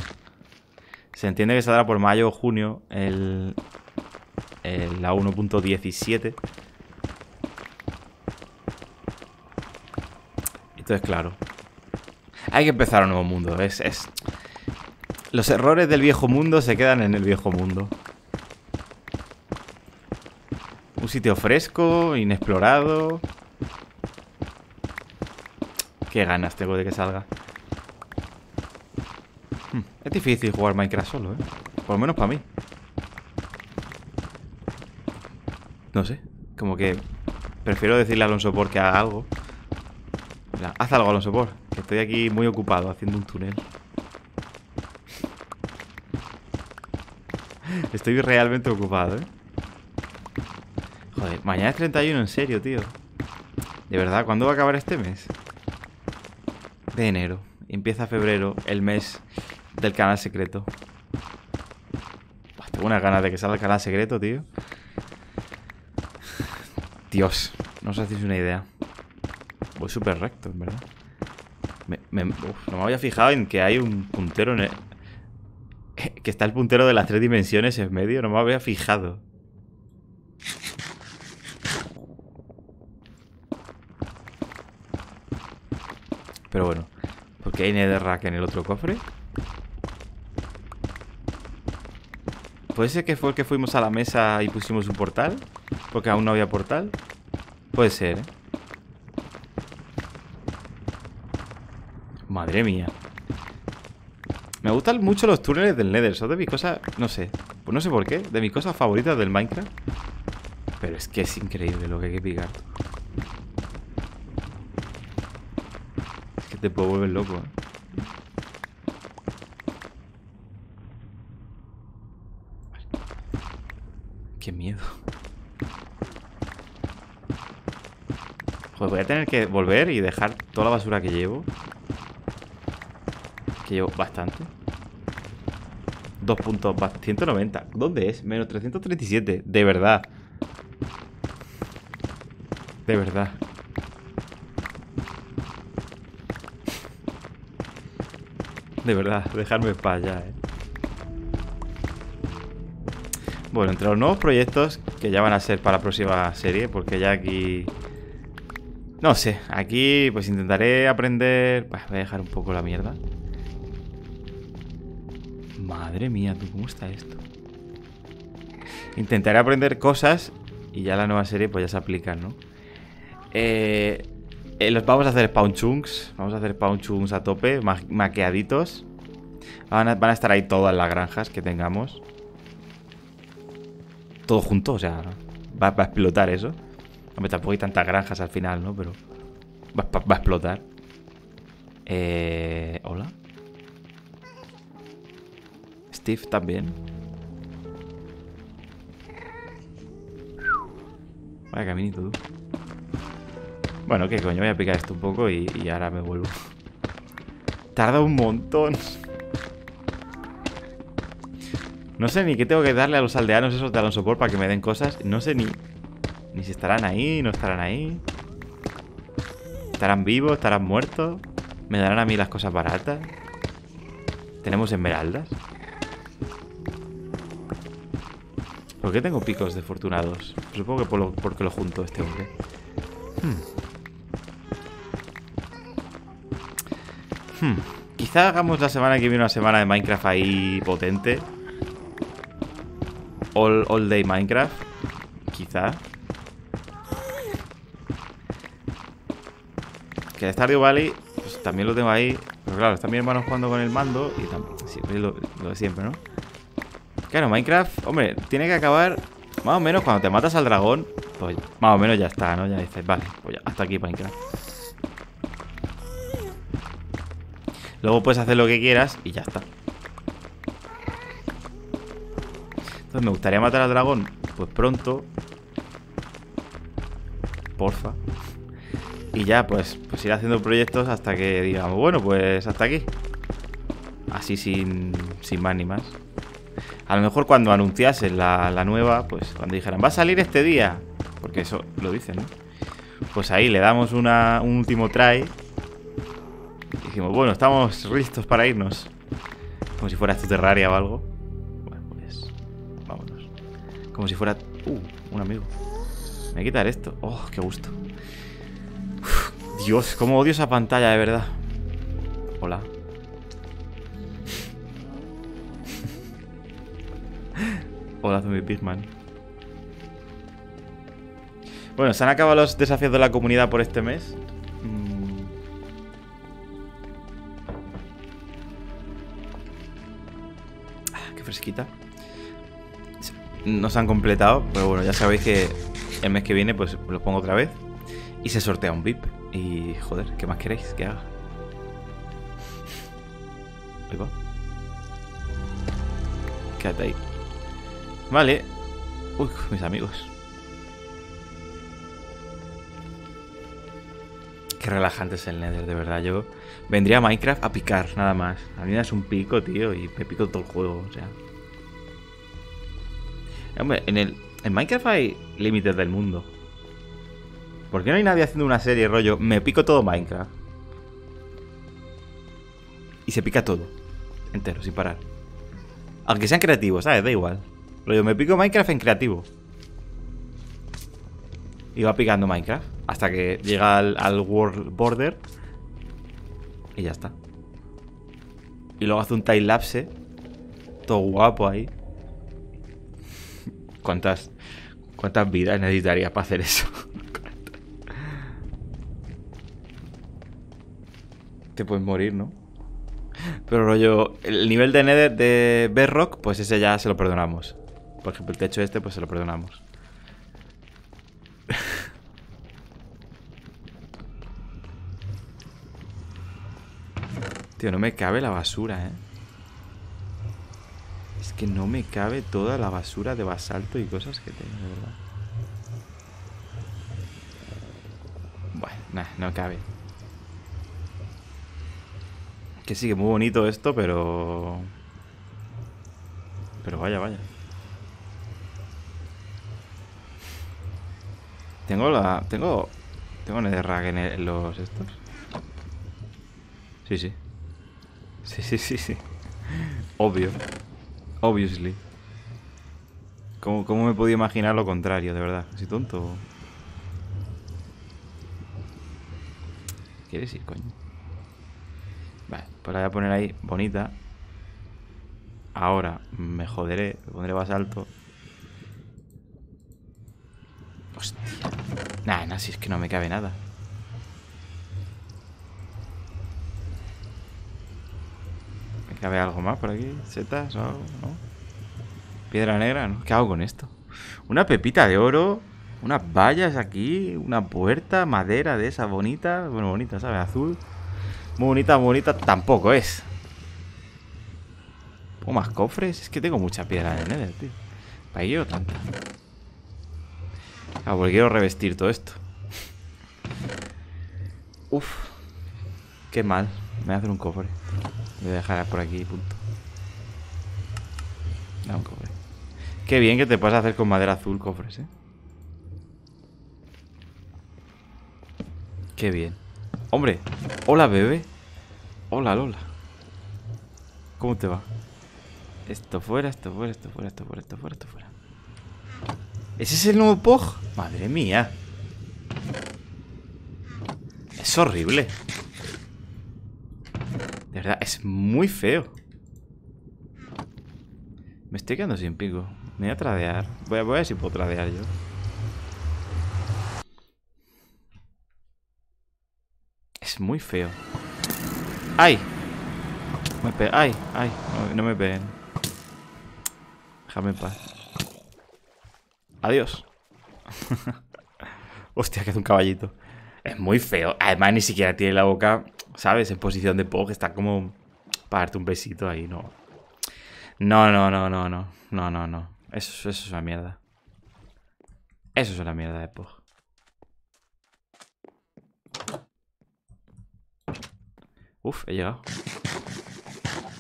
Se entiende que saldrá por mayo o junio el, el la 1.17. Entonces, claro, hay que empezar un nuevo mundo. Es, Los errores del viejo mundo se quedan en el viejo mundo. Un sitio fresco, inexplorado. Qué ganas tengo de que salga. Hmm, es difícil jugar Minecraft solo, ¿eh? Por lo menos para mí. No sé. Como que prefiero decirle a Alonso Por que haga algo. Haz algo, Alonso Por. Estoy aquí muy ocupado haciendo un túnel. Estoy realmente ocupado, ¿eh? Joder, mañana es 31, en serio, tío. De verdad, ¿cuándo va a acabar este mes? De enero. Empieza febrero, el mes del canal secreto. tengo unas ganas de que salga el canal secreto, tío. Dios, no os hacéis una idea. Voy súper recto, en verdad no me había fijado en que hay un puntero en el, Que está el puntero de las tres dimensiones en medio. No me había fijado. Pero bueno. ¿Por qué hay netherrack en el otro cofre? ¿Puede ser que fue que fuimos a la mesa y pusimos un portal? Porque aún no había portal. Puede ser, ¿eh? Madre mía. Me gustan mucho los túneles del Nether. Son de mis cosas, no sé. Pues no sé por qué. De mis cosas favoritas del Minecraft. Pero es que es increíble lo que hay que picar. Es que te puedo volver loco. ¿eh? Qué miedo. Pues voy a tener que volver y dejar toda la basura que llevo Llevo bastante. Dos puntos, 190. ¿Dónde es? Menos 337. De verdad. De verdad. De verdad, dejarme para allá, eh. Bueno, entre los nuevos proyectos que ya van a ser para la próxima serie, porque ya aquí... No sé, aquí pues intentaré aprender... Pues voy a dejar un poco la mierda. Madre mía, tú, ¿cómo está esto? Intentaré aprender cosas y ya la nueva serie pues ya se aplica, ¿no? Eh, eh los vamos a hacer spawn chunks, vamos a hacer spawn chunks a tope, maqueaditos. Van a, estar ahí todas las granjas que tengamos. Todo junto, o sea, va, a explotar eso. Hombre, tampoco hay tantas granjas al final, ¿no? Pero va, va a explotar. Eh, ¿Hola? Steve también. Vaya caminito, tú. Bueno, qué coño, voy a picar esto un poco y, y ahora me vuelvo. Tarda un montón. No sé ni qué tengo que darle a los aldeanos esos de Alonso Por para que me den cosas. No sé ni, ni si estarán ahí, no estarán ahí. ¿Estarán vivos? ¿Estarán muertos? ¿Me darán a mí las cosas baratas? ¿Tenemos esmeraldas? ¿Por qué tengo picos de Supongo que porque lo junto este hombre. Hmm. Hmm. Quizá hagamos la semana que viene una semana de Minecraft ahí potente. All, day Minecraft. Quizá. Que de Stardew Valley pues, también lo tengo ahí. Pero claro, están mis hermanos jugando con el mando y siempre lo de siempre, ¿no? Claro, Minecraft, hombre, tiene que acabar más o menos cuando te matas al dragón. Pues más o menos ya está, ¿no? Ya dices, vale, pues ya, hasta aquí Minecraft. Luego puedes hacer lo que quieras y ya está. Entonces me gustaría matar al dragón, pues pronto. Porfa. Y ya, pues, pues ir haciendo proyectos hasta que digamos, bueno, pues hasta aquí. Así sin, sin más ni más. A lo mejor cuando anunciase la, nueva, pues cuando dijeran, va a salir este día, porque eso lo dicen, ¿no? Pues ahí le damos un último try. Y dijimos, bueno, estamos listos para irnos. Como si fuera tu terraria o algo. Bueno, pues vámonos. Como si fuera... Uh, un amigo. Me quitar esto. Oh, qué gusto. Dios, cómo odio esa pantalla, de verdad. Hola. Hola zombie pigman. Bueno, se han acabado los desafíos de la comunidad por este mes. Mm. Ah, qué fresquita. No se han completado, pero bueno, ya sabéis que el mes que viene pues los pongo otra vez. Y se sortea un VIP. Y joder, ¿qué más queréis que haga? Ahí Quédate ahí. Vale. Uy, mis amigos. Qué relajante es el Nether, de verdad. Yo vendría a Minecraft a picar, nada más. A mí me das un pico, tío, y me pico todo el juego, o sea. Hombre, en, el, en Minecraft hay límites del mundo. ¿Por qué no hay nadie haciendo una serie rollo? Me pico todo Minecraft. Y se pica todo. Entero, sin parar. Aunque sean creativos, ¿sabes? Da igual rollo me pico Minecraft en creativo. Y va picando Minecraft hasta que llega al, World Border. Y ya está. Y luego hace un time lapse. Todo guapo ahí. ¿Cuántas, cuántas vidas necesitarías para hacer eso? Te puedes morir, ¿no? Pero rollo, el nivel de Nether de Bedrock, pues ese ya se lo perdonamos. Por ejemplo, el techo este, pues se lo perdonamos. Tío, no me cabe la basura, ¿eh? Es que no me cabe toda la basura de basalto y cosas que tengo, de verdad. Bueno, nada, no cabe. Que sí, que muy bonito esto, pero... Pero vaya, vaya. Tengo la... Tengo... Tengo netherrack en, eh, los estos. Sí, sí. Sí, sí, sí, sí. Obvio. Obviously. ¿Cómo, ¿Cómo, me podía imaginar lo contrario, de verdad? Así tonto. ¿Quieres decir, coño? Vale, pues la voy a poner ahí, bonita. Ahora me joderé, pondré pondré alto. Hostia. Nada, nada, si es que no me cabe nada. ¿Me cabe algo más por aquí? ¿Setas o algo? ¿No? Piedra negra, ¿no? ¿Qué hago con esto? Una pepita de oro, unas vallas aquí, una puerta, madera de esa bonita. Bueno, bonita, ¿sabes? Azul. Muy bonita, bonita tampoco es. ¿Pongo más cofres? Es que tengo mucha piedra de nether, tío. ¿Para ello, tanta? Ah, porque quiero revestir todo esto. Uf. Qué mal. Me voy a hacer un cofre. Voy a dejar por aquí, punto. Da un cofre. Qué bien que te puedas hacer con madera azul cofres, eh. Qué bien. Hombre. Hola, bebé. Hola, Lola. ¿Cómo te va? Esto fuera, esto fuera, esto fuera, esto fuera, esto fuera, esto fuera. ¿Ese es el nuevo Pog? Madre mía. Es horrible. De verdad, es muy feo. Me estoy quedando sin pico. Me voy a tradear. Voy a, ver si puedo tradear yo. Es muy feo. ¡Ay! Me ¡Ay! ¡Ay! No, no me peguen. Déjame en paz. Adiós. Hostia, que hace un caballito. Es muy feo. Además, ni siquiera tiene la boca, ¿sabes? En posición de Pog. Está como para darte un besito ahí. No. No, no, no, no, no. No, no, no. Eso, eso es una mierda. Eso es una mierda de Pog. Uf, he llegado.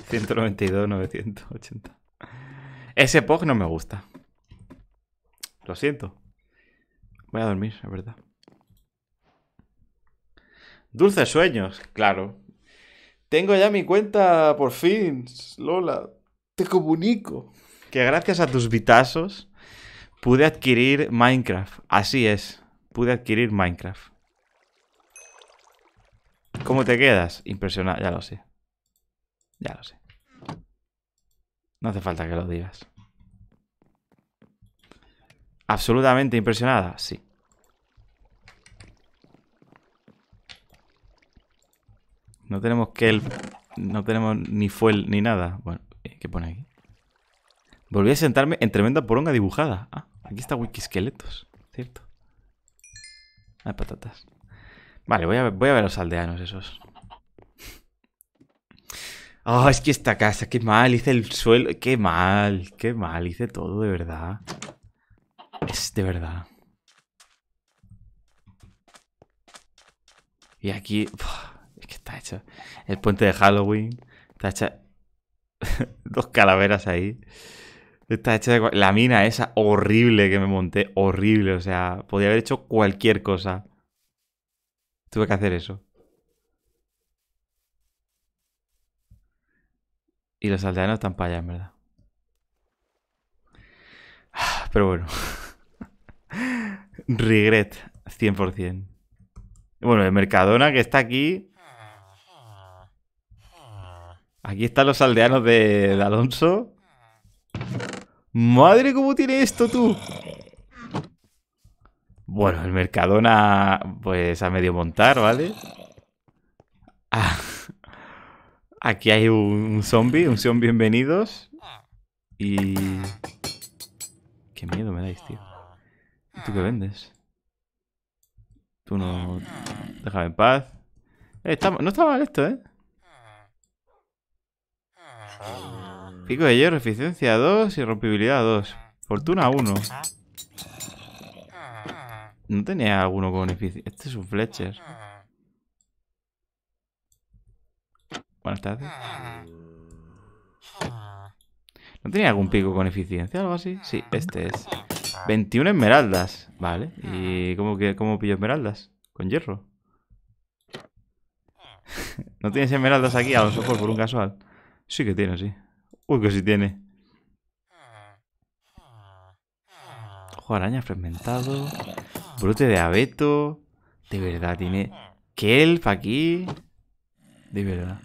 192, 980. Ese Pog no me gusta. Lo siento. Voy a dormir, es verdad. Dulces sueños, claro. Tengo ya mi cuenta, por fin, Lola. Te comunico que gracias a tus vitazos pude adquirir Minecraft. Así es, pude adquirir Minecraft. ¿Cómo te quedas? Impresionado. ya lo sé. Ya lo sé. No hace falta que lo digas absolutamente impresionada? Sí. No tenemos que el... No tenemos ni fuel ni nada. Bueno, eh, ¿qué pone aquí? Volví a sentarme en tremenda poronga dibujada. Ah, aquí está Wikiskeletos, ¿cierto? Ah, patatas. Vale, voy a, ver, voy a ver los aldeanos esos. Oh, es que esta casa, qué mal, hice el suelo, qué mal, qué mal, hice todo de verdad. Es de verdad. Y aquí... Es que está hecha... El puente de Halloween. Está hecha... Dos calaveras ahí. Está hecha de... La mina esa horrible que me monté. Horrible. O sea, podía haber hecho cualquier cosa. Tuve que hacer eso. Y los aldeanos están para allá, en verdad. Ah, pero bueno. Regret, 100%. Bueno, el Mercadona que está aquí. Aquí están los aldeanos de, Alonso. Madre, ¿cómo tiene esto tú? Bueno, el Mercadona, pues a medio montar, ¿vale? Ah, aquí hay un, zombie, un son bienvenidos. Y... Qué miedo me dais, tío. ¿Tú qué vendes? Tú no... Ah. Déjame en paz. Eh, no está mal esto, ¿eh? Ah. Pico de hierro, eficiencia 2 y rompibilidad 2. Fortuna 1. No tenía alguno con eficiencia. Este es un Fletcher. Buenas tardes. ¿No tenía algún pico con eficiencia? ¿Algo así? Sí, este es. 21 esmeraldas. Vale. ¿Y ah. cómo, que, cómo pillo esmeraldas? Con hierro. ¿No tienes esmeraldas aquí a los ojos por un casual? Sí que tiene, sí. Uy, que sí tiene. Ojo araña fragmentado. Brote de abeto. De verdad, tiene... Kelf aquí. De verdad.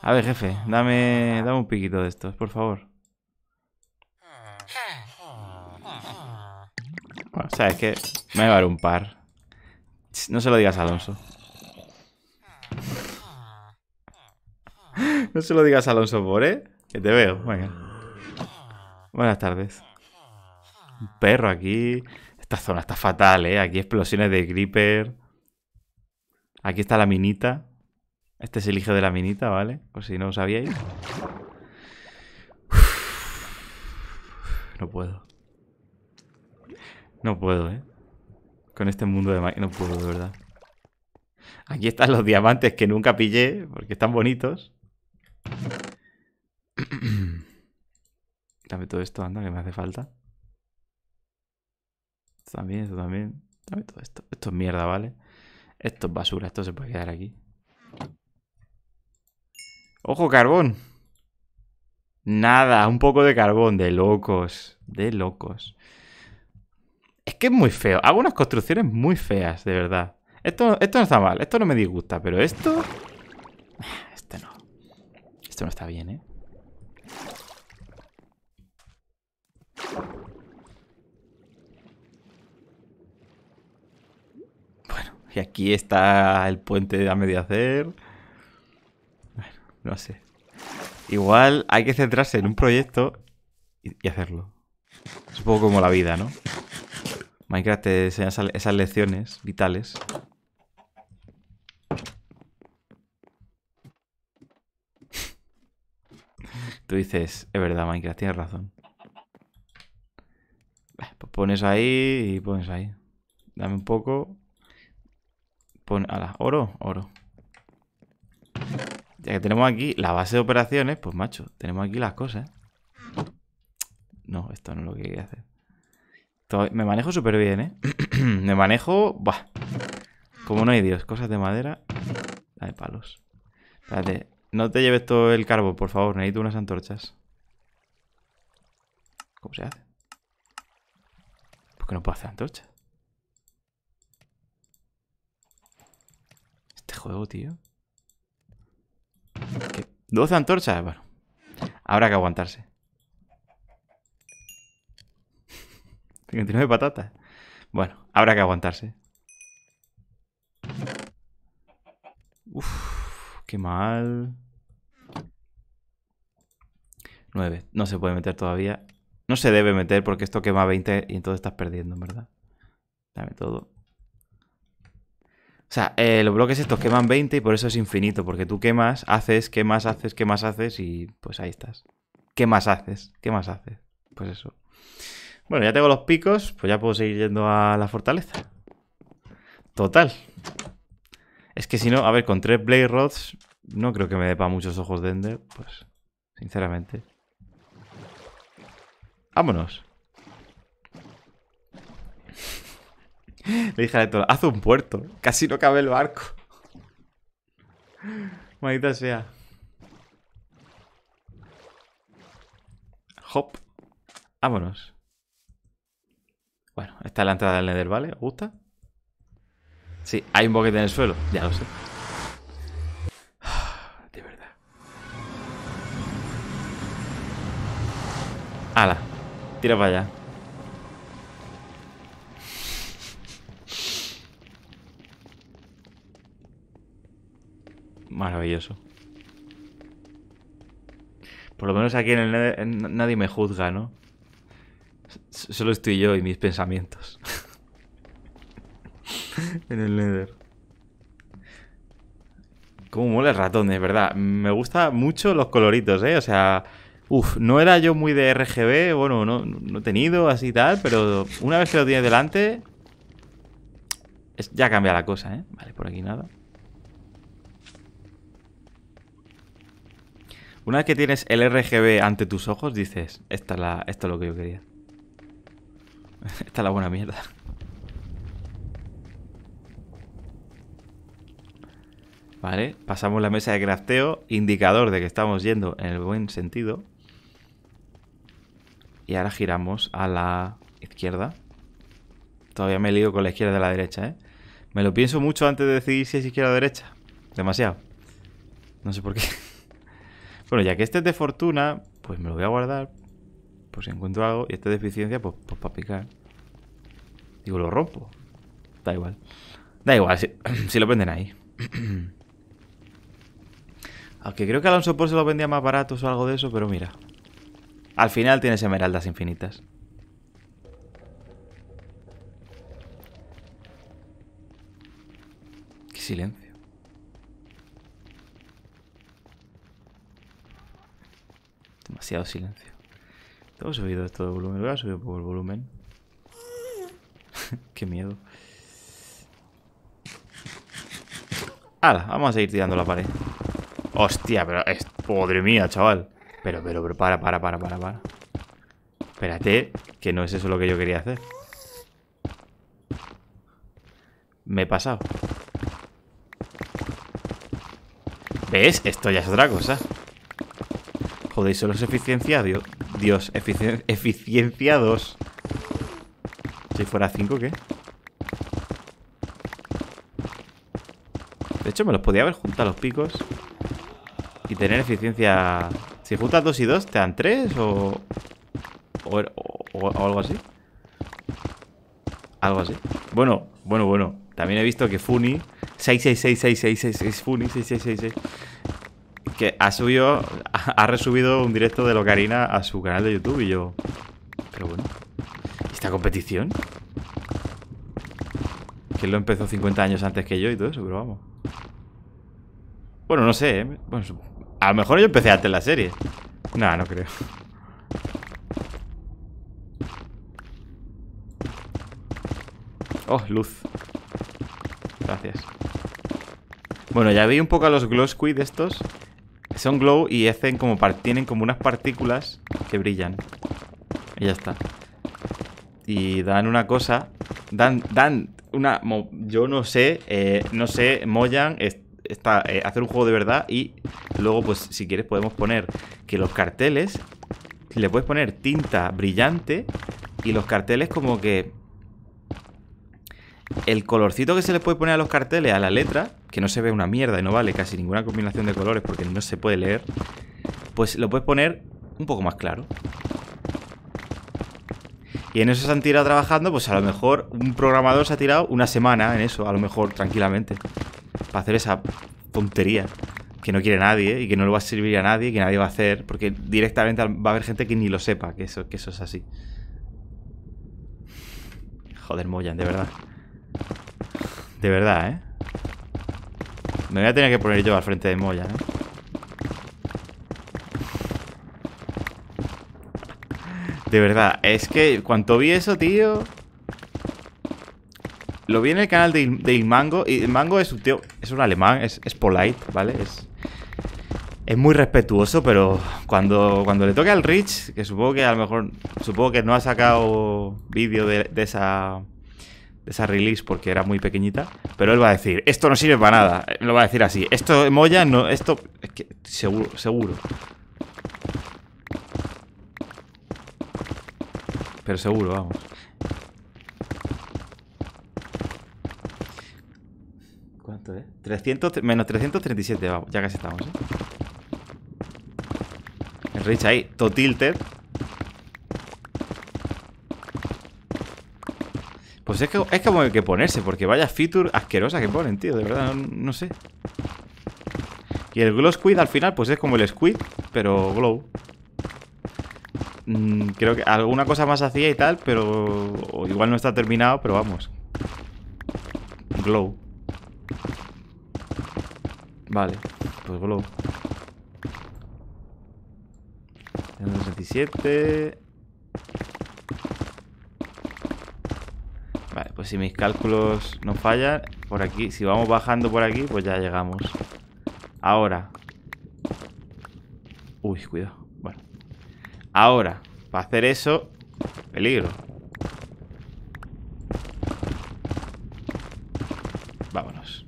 A ver, jefe, dame, dame un piquito de estos, por favor. sea, es que me va a dar un par. No se lo digas a Alonso. No se lo digas a Alonso por, ¿eh? Que te veo. Buenas tardes. Un perro aquí. Esta zona está fatal, ¿eh? Aquí explosiones de creeper. Aquí está la minita. Este es el hijo de la minita, ¿vale? Por si no lo sabíais. No puedo. No puedo, ¿eh? Con este mundo de magia, no puedo, de verdad. Aquí están los diamantes que nunca pillé, porque están bonitos. Dame todo esto, anda, que me hace falta. Esto también, esto también. Dame todo esto. Esto es mierda, ¿vale? Esto es basura, esto se puede quedar aquí. ¡Ojo, carbón! Nada, un poco de carbón, de locos, de locos. Es que es muy feo. Hago unas construcciones muy feas, de verdad. Esto, esto no está mal, esto no me disgusta, pero esto... Ah, este no. Esto no está bien, ¿eh? Bueno, y aquí está el puente a medio hacer. Bueno, no sé. Igual hay que centrarse en un proyecto y hacerlo. Es un poco como la vida, ¿no? Minecraft te enseña esas lecciones vitales. Tú dices, es verdad, Minecraft, tienes razón. Pues pones ahí y pones ahí. Dame un poco. Pon, ala, oro, oro. Ya que tenemos aquí la base de operaciones, pues macho, tenemos aquí las cosas. No, esto no es lo que quería hacer. Me manejo súper bien, ¿eh? me manejo... Buah. Como no hay Dios. Cosas de madera. La de palos. Espérate. No te lleves todo el carbón, por favor. Necesito unas antorchas. ¿Cómo se hace? ¿Por qué no puedo hacer antorchas? Este juego, tío. ¿Qué? ¿12 antorchas? Bueno. Habrá que aguantarse. 59 patatas. Bueno, habrá que aguantarse. Uf, qué mal. 9. No se puede meter todavía. No se debe meter porque esto quema 20 y entonces estás perdiendo, en verdad. Dame todo. O sea, eh, los bloques estos queman 20 y por eso es infinito, porque tú quemas, haces, quemas, haces, quemas, haces y pues ahí estás. ¿Qué más haces? ¿Qué más haces? Pues eso. Bueno, ya tengo los picos, pues ya puedo seguir yendo a la fortaleza. Total. Es que si no, a ver, con tres Blade Rods no creo que me dé para muchos ojos de Ender, pues, sinceramente. Vámonos. Le dije a Héctor, haz un puerto. Casi no cabe el barco. Maldita sea. Hop. Vámonos. Bueno, esta es la entrada del Nether, ¿vale? ¿Os gusta? Sí, hay un boquete en el suelo, ya lo sé. De verdad. ¡Hala! tira para allá. Maravilloso. Por lo menos aquí en el Nether nadie me juzga, ¿no? Solo estoy yo y mis pensamientos. en el Nether. Cómo mola el ratón, es verdad. Me gusta mucho los coloritos, ¿eh? O sea, uff, no era yo muy de RGB, bueno, no, he tenido así tal, pero una vez que lo tienes delante, es, ya cambia la cosa, ¿eh? Vale, por aquí nada. Una vez que tienes el RGB ante tus ojos, dices, esta esto es lo que yo quería. Esta es la buena mierda. Vale, pasamos la mesa de crafteo, indicador de que estamos yendo en el buen sentido. Y ahora giramos a la izquierda. Todavía me lío con la izquierda de la derecha, ¿eh? Me lo pienso mucho antes de decidir si es izquierda o derecha. Demasiado. No sé por qué. bueno, ya que este es de fortuna, pues me lo voy a guardar pues si encuentro algo y esta deficiencia, pues, pues para picar. Digo, lo rompo. Da igual. Da igual, si, lo venden ahí. Aunque creo que Alonso por se lo vendía más barato o algo de eso, pero mira. Al final tienes esmeraldas infinitas. Qué silencio. Demasiado silencio. Tengo subido esto de volumen. Voy a subir un poco el volumen. Qué miedo. Hala, vamos a seguir tirando la pared. Hostia, pero es... podre mía, chaval. Pero, pero, pero, para, para, para, para, para. Espérate, que no es eso lo que yo quería hacer. Me he pasado. ¿Ves? Esto ya es otra cosa. Joder, solo es eficiencia, Dios. Dios, eficiencia 2. Si fuera 5, ¿qué? De hecho, me los podía haber juntado los picos. Y tener eficiencia... Si juntas 2 y 2, ¿te dan 3 er, o... O, algo así? Algo así. Bueno, bueno, bueno. También he visto que Funi... 666666 Funi 6666 que ha subido, ha resubido un directo de Locarina a su canal de YouTube y yo... Pero bueno, ¿esta competición? Que lo empezó 50 años antes que yo y todo eso, pero vamos. Bueno, no sé, ¿eh? a lo mejor yo empecé antes la serie. No, no creo. Oh, luz. Gracias. Bueno, ya vi un poco a los Glossquid Squid estos son glow y hacen como tienen como unas partículas que brillan. Y ya está. Y dan una cosa. Dan, dan una. Yo no sé. Eh, no sé. Moyan eh, hacer un juego de verdad. Y luego, pues, si quieres, podemos poner que los carteles. Le puedes poner tinta brillante. Y los carteles como que el colorcito que se le puede poner a los carteles, a la letra, que no se ve una mierda y no vale casi ninguna combinación de colores porque no se puede leer, pues lo puedes poner un poco más claro. Y en eso se han tirado trabajando, pues a lo mejor un programador se ha tirado una semana en eso, a lo mejor tranquilamente, para hacer esa tontería que no quiere nadie y que no le va a servir a nadie, que nadie va a hacer, porque directamente va a haber gente que ni lo sepa que eso, que eso es así. Joder, Moyan, de verdad. De verdad, ¿eh? Me voy a tener que poner yo al frente de Moya, ¿eh? De verdad, es que cuando vi eso, tío... Lo vi en el canal de, Il de Ilmango. Y es un tío... Es un alemán, es, polite, ¿vale? Es, muy respetuoso, pero cuando, cuando le toque al Rich, que supongo que a lo mejor... Supongo que no ha sacado vídeo de esa esa release porque era muy pequeñita, pero él va a decir, esto no sirve para nada, lo va a decir así, esto Moya no, esto, es que, seguro, seguro. Pero seguro, vamos. ¿Cuánto es? 300, menos 337, vamos, ya casi estamos, ¿eh? El Rich ahí, totilted. Pues es que, es como que ponerse, porque vaya feature asquerosa que ponen, tío. De verdad, no, sé. Y el Glow Squid al final, pues es como el Squid, pero Glow. Mm, creo que alguna cosa más hacía y tal, pero... igual no está terminado, pero vamos. Glow. Vale, pues Glow. 17... Vale, pues si mis cálculos no fallan, por aquí, si vamos bajando por aquí, pues ya llegamos. Ahora. Uy, cuidado. Bueno. Ahora, para hacer eso, peligro. Vámonos.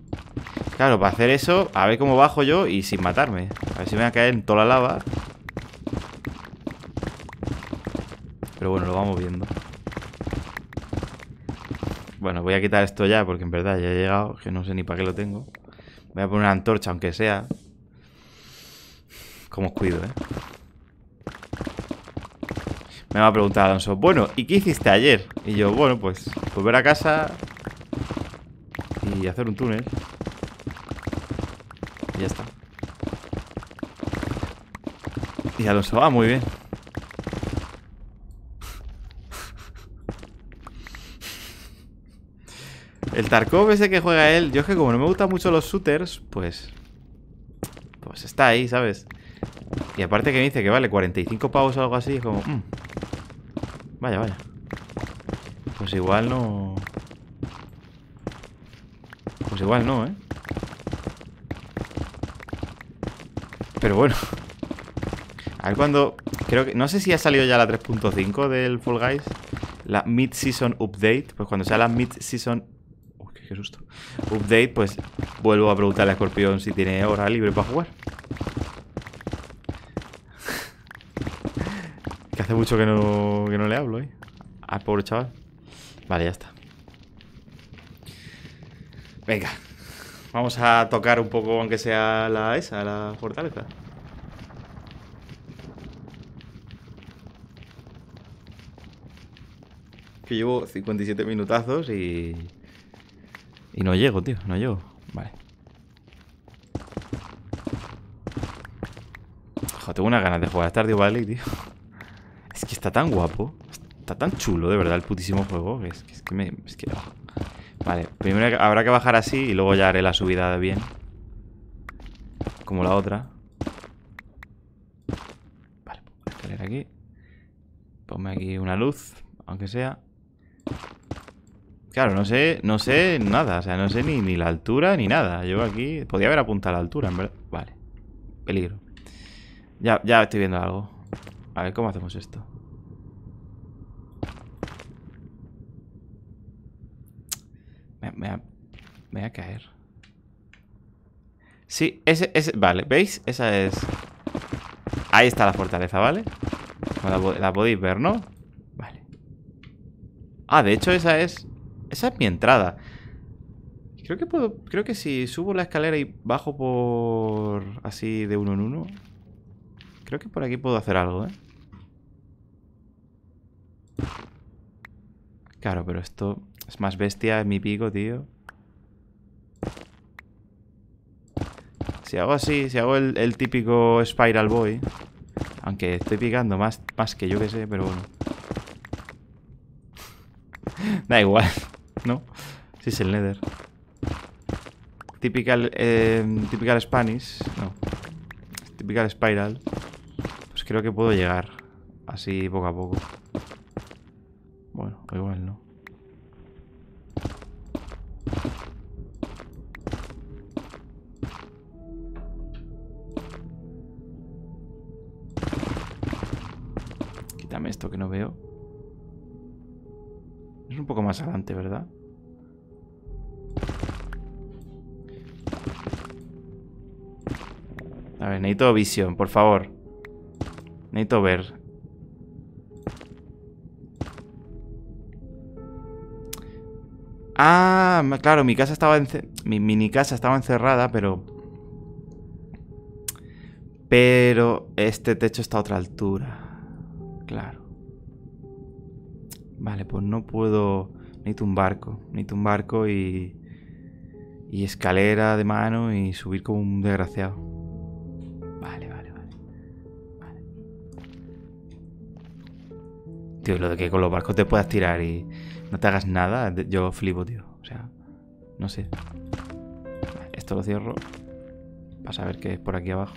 Claro, para hacer eso, a ver cómo bajo yo y sin matarme. A ver si me va a caer en toda la lava. Pero bueno, lo vamos viendo. Bueno, voy a quitar esto ya porque en verdad ya he llegado, que no sé ni para qué lo tengo. Voy a poner una antorcha, aunque sea. Como os cuido, ¿eh? Me va a preguntar Alonso, bueno, ¿y qué hiciste ayer? Y yo, bueno, pues volver a casa y hacer un túnel. Y ya está. Y Alonso, va ah, muy bien. El Tarkov ese que juega él, yo es que como no me gustan mucho los shooters, pues... Pues está ahí, ¿sabes? Y aparte que me dice que vale 45 pavos o algo así, es como... Mm, vaya, vaya. Pues igual no... Pues igual no, ¿eh? Pero bueno. A ver cuando... Creo que... No sé si ha salido ya la 3.5 del Fall Guys. La Mid-Season Update. Pues cuando sea la Mid-Season qué susto. Update, pues vuelvo a preguntarle a Scorpion si tiene hora libre para jugar. que hace mucho que no, no le hablo, ¿eh? Al ah, pobre chaval. Vale, ya está. Venga. Vamos a tocar un poco, aunque sea la esa, la fortaleza. Que llevo 57 minutazos y... Y no llego, tío, no llego. Vale. Joder, tengo unas ganas de jugar a Stardew Valley, tío. Es que está tan guapo. Está tan chulo, de verdad, el putísimo juego. Es que, es que me... Vale, primero habrá que bajar así y luego ya haré la subida bien. Como la otra. Vale, escalera aquí. Ponme aquí una luz, aunque sea. Claro, no sé, no sé nada, o sea, no sé ni, la altura ni nada. Yo aquí podía haber apuntado a la altura, en verdad. Vale, peligro. Ya, ya estoy viendo algo. A ver cómo hacemos esto. Me, voy a caer. Sí, ese, ese, vale, ¿veis? Esa es... Ahí está la fortaleza, ¿vale? La, la podéis ver, ¿no? Vale. Ah, de hecho esa es esa es mi entrada. Creo que puedo. Creo que si subo la escalera y bajo por. así de uno en uno. Creo que por aquí puedo hacer algo, ¿eh? Claro, pero esto es más bestia mi pico, tío. Si hago así, si hago el, el típico Spiral Boy. Aunque estoy picando más, más que yo que sé, pero bueno. da igual. ¿no? Si es el Nether. Typical, eh, typical Spanish. No. Typical Spiral. Pues creo que puedo llegar. Así poco a poco. Bueno, igual no. Quítame esto que no veo. Es un poco más adelante, ¿verdad? A ver, necesito visión, por favor. Necesito ver. Ah, claro, mi casa estaba... Mi mini casa estaba encerrada, pero... Pero este techo está a otra altura. Claro. Vale, pues no puedo. Necesito un barco. Necesito un barco y. Y escalera de mano y subir como un desgraciado. Vale, vale, vale. vale. Tío, lo de que con los barcos te puedas tirar y no te hagas nada, yo flipo, tío. O sea, no sé. esto lo cierro. Para saber qué es por aquí abajo.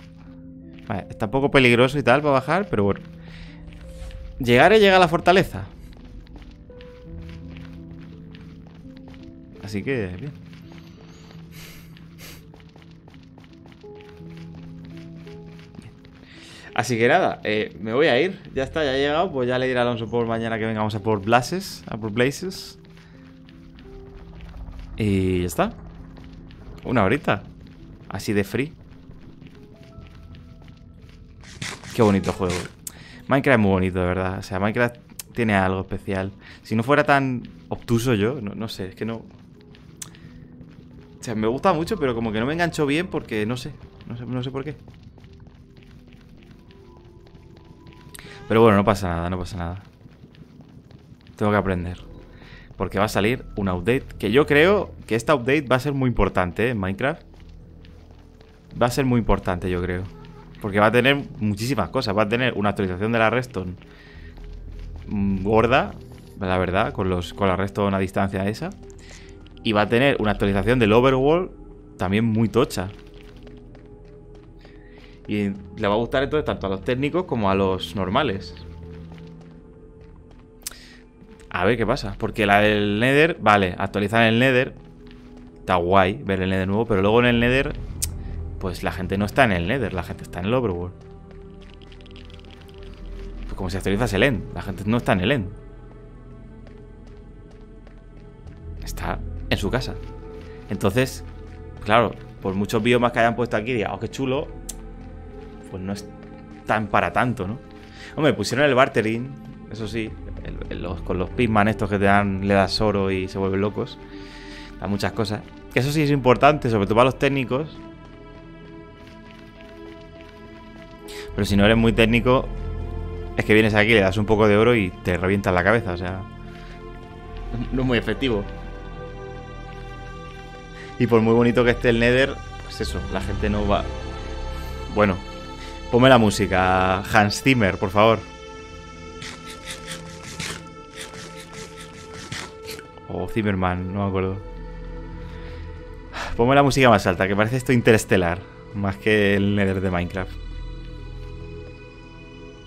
Vale, está un poco peligroso y tal para bajar, pero bueno. Llegaré, llega a la fortaleza. Así que, bien. Así que nada, eh, me voy a ir. Ya está, ya he llegado. Pues ya le diré a Alonso por mañana que vengamos a por Blases. A por Blazes. Y ya está. Una horita. Así de free. Qué bonito juego. Minecraft es muy bonito, de verdad. O sea, Minecraft tiene algo especial. Si no fuera tan obtuso yo, no, no sé, es que no, o sea, me gusta mucho, pero como que no me engancho bien porque no sé, no sé, por qué. Pero bueno, no pasa nada, no pasa nada. Tengo que aprender. Porque va a salir un update. Que yo creo que esta update va a ser muy importante ¿eh? en Minecraft. Va a ser muy importante, yo creo. Porque va a tener muchísimas cosas. Va a tener una actualización de la Redstone mm, gorda, la verdad, con, los, con la Redstone a distancia esa. Y va a tener una actualización del Overworld también muy tocha. Y le va a gustar entonces tanto a los técnicos como a los normales. A ver qué pasa. Porque la del Nether, vale, actualizar el Nether. Está guay ver el Nether nuevo, pero luego en el Nether, pues la gente no está en el Nether, la gente está en el Overworld. Pues como si actualizas el End, la gente no está en el End. Está en su casa. Entonces, claro, por muchos biomas que hayan puesto aquí, digamos oh, qué chulo, pues no es tan para tanto, ¿no? Hombre, pusieron el bartering, eso sí, con los pigman estos que te dan, le das oro y se vuelven locos. Da muchas cosas. eso sí es importante, sobre todo para los técnicos. Pero si no eres muy técnico, es que vienes aquí, le das un poco de oro y te revientas la cabeza, o sea. No es muy efectivo. Y por muy bonito que esté el Nether, pues eso, la gente no va. Bueno, ponme la música, Hans Zimmer, por favor. O Zimmerman, no me acuerdo. Ponme la música más alta, que parece esto interestelar, más que el Nether de Minecraft.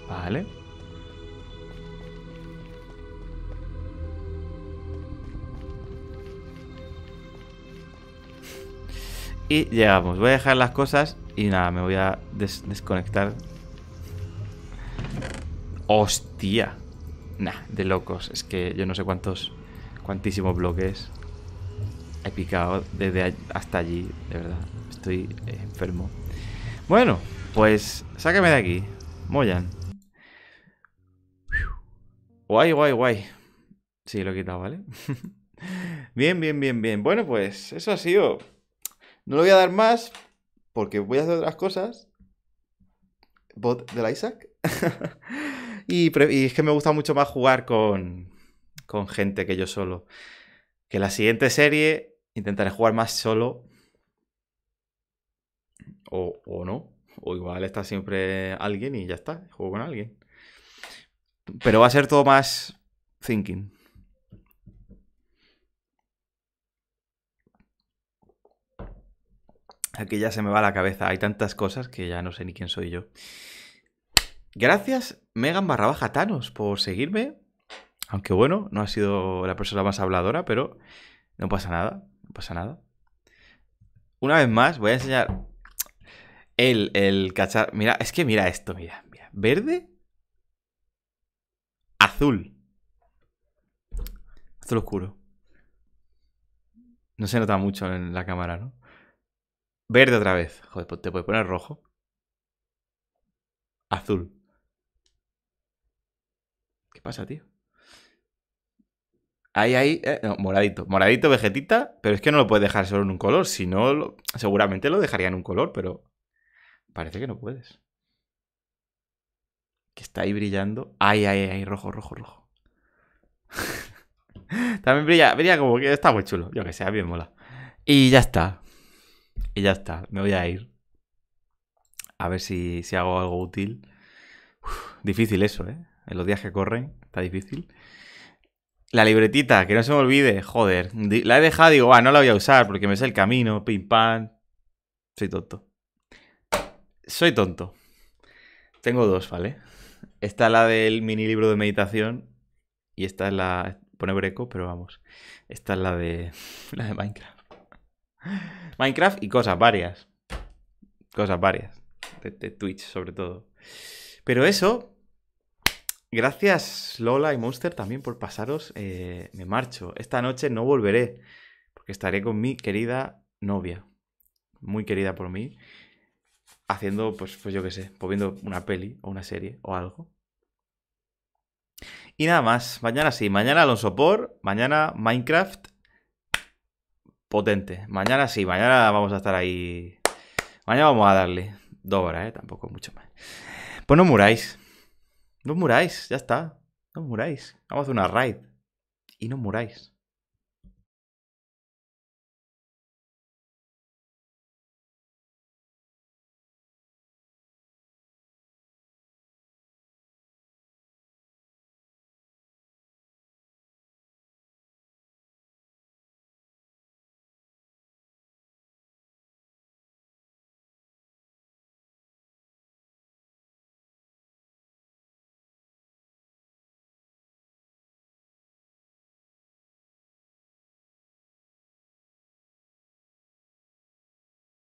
Vale. Y llegamos. Voy a dejar las cosas y nada, me voy a desconectar. ¡Hostia! Nah, de locos. Es que yo no sé cuántos, cuantísimos bloques he picado desde hasta allí, de verdad. Estoy eh, enfermo. Bueno, pues sáqueme de aquí, Moyan. Guay, guay, guay. Sí, lo he quitado, ¿vale? bien, bien, bien, bien. Bueno, pues eso ha sido. No le voy a dar más porque voy a hacer otras cosas. Bot del Isaac. y, es que me gusta mucho más jugar con, gente que yo solo. Que la siguiente serie intentaré jugar más solo. O, o no. O igual está siempre alguien y ya está. Juego con alguien. Pero va a ser todo más thinking. Aquí ya se me va la cabeza. Hay tantas cosas que ya no sé ni quién soy yo. Gracias, Megan barra baja Thanos, por seguirme. Aunque bueno, no ha sido la persona más habladora, pero no pasa nada. No pasa nada. Una vez más, voy a enseñar el, el cacharro. Mira, es que mira esto, mira, mira. Verde. Azul. Azul oscuro. No se nota mucho en la cámara, ¿no? Verde otra vez. Joder, pues te puedes poner rojo. Azul. ¿Qué pasa, tío? Ahí, ahí, eh, moradito. Moradito, vegetita, pero es que no lo puedes dejar solo en un color. Si no, seguramente lo dejaría en un color, pero parece que no puedes. Que está ahí brillando. Ay, ahí, ahí rojo, rojo, rojo. También brilla, brilla como que está muy chulo. Yo que sea bien mola. Y ya está. Y ya está, me voy a ir. A ver si, hago algo útil. difícil eso, ¿eh? En los días que corren, está difícil. La libretita, que no se me olvide, joder. La he dejado, digo, no la voy a usar porque me sé el camino, pim pam. Soy tonto. Soy tonto. Tengo dos, ¿vale? Esta es la del mini libro de meditación y esta es la. Pone breco, pero vamos. Esta es la de. La de Minecraft. Minecraft y cosas varias. Cosas varias. De, Twitch, sobre todo. Pero eso. Gracias, Lola y Monster, también por pasaros. Eh, me marcho. Esta noche no volveré. Porque estaré con mi querida novia. Muy querida por mí. Haciendo, pues, pues yo qué sé, poniendo viendo una peli o una serie o algo. Y nada más. Mañana sí. Mañana Alonso Por. Mañana Minecraft potente. Mañana sí, mañana vamos a estar ahí. Mañana vamos a darle dos horas, ¿eh? Tampoco mucho más. Pues no muráis. No muráis, ya está. No muráis. Vamos a hacer una raid. Y no muráis.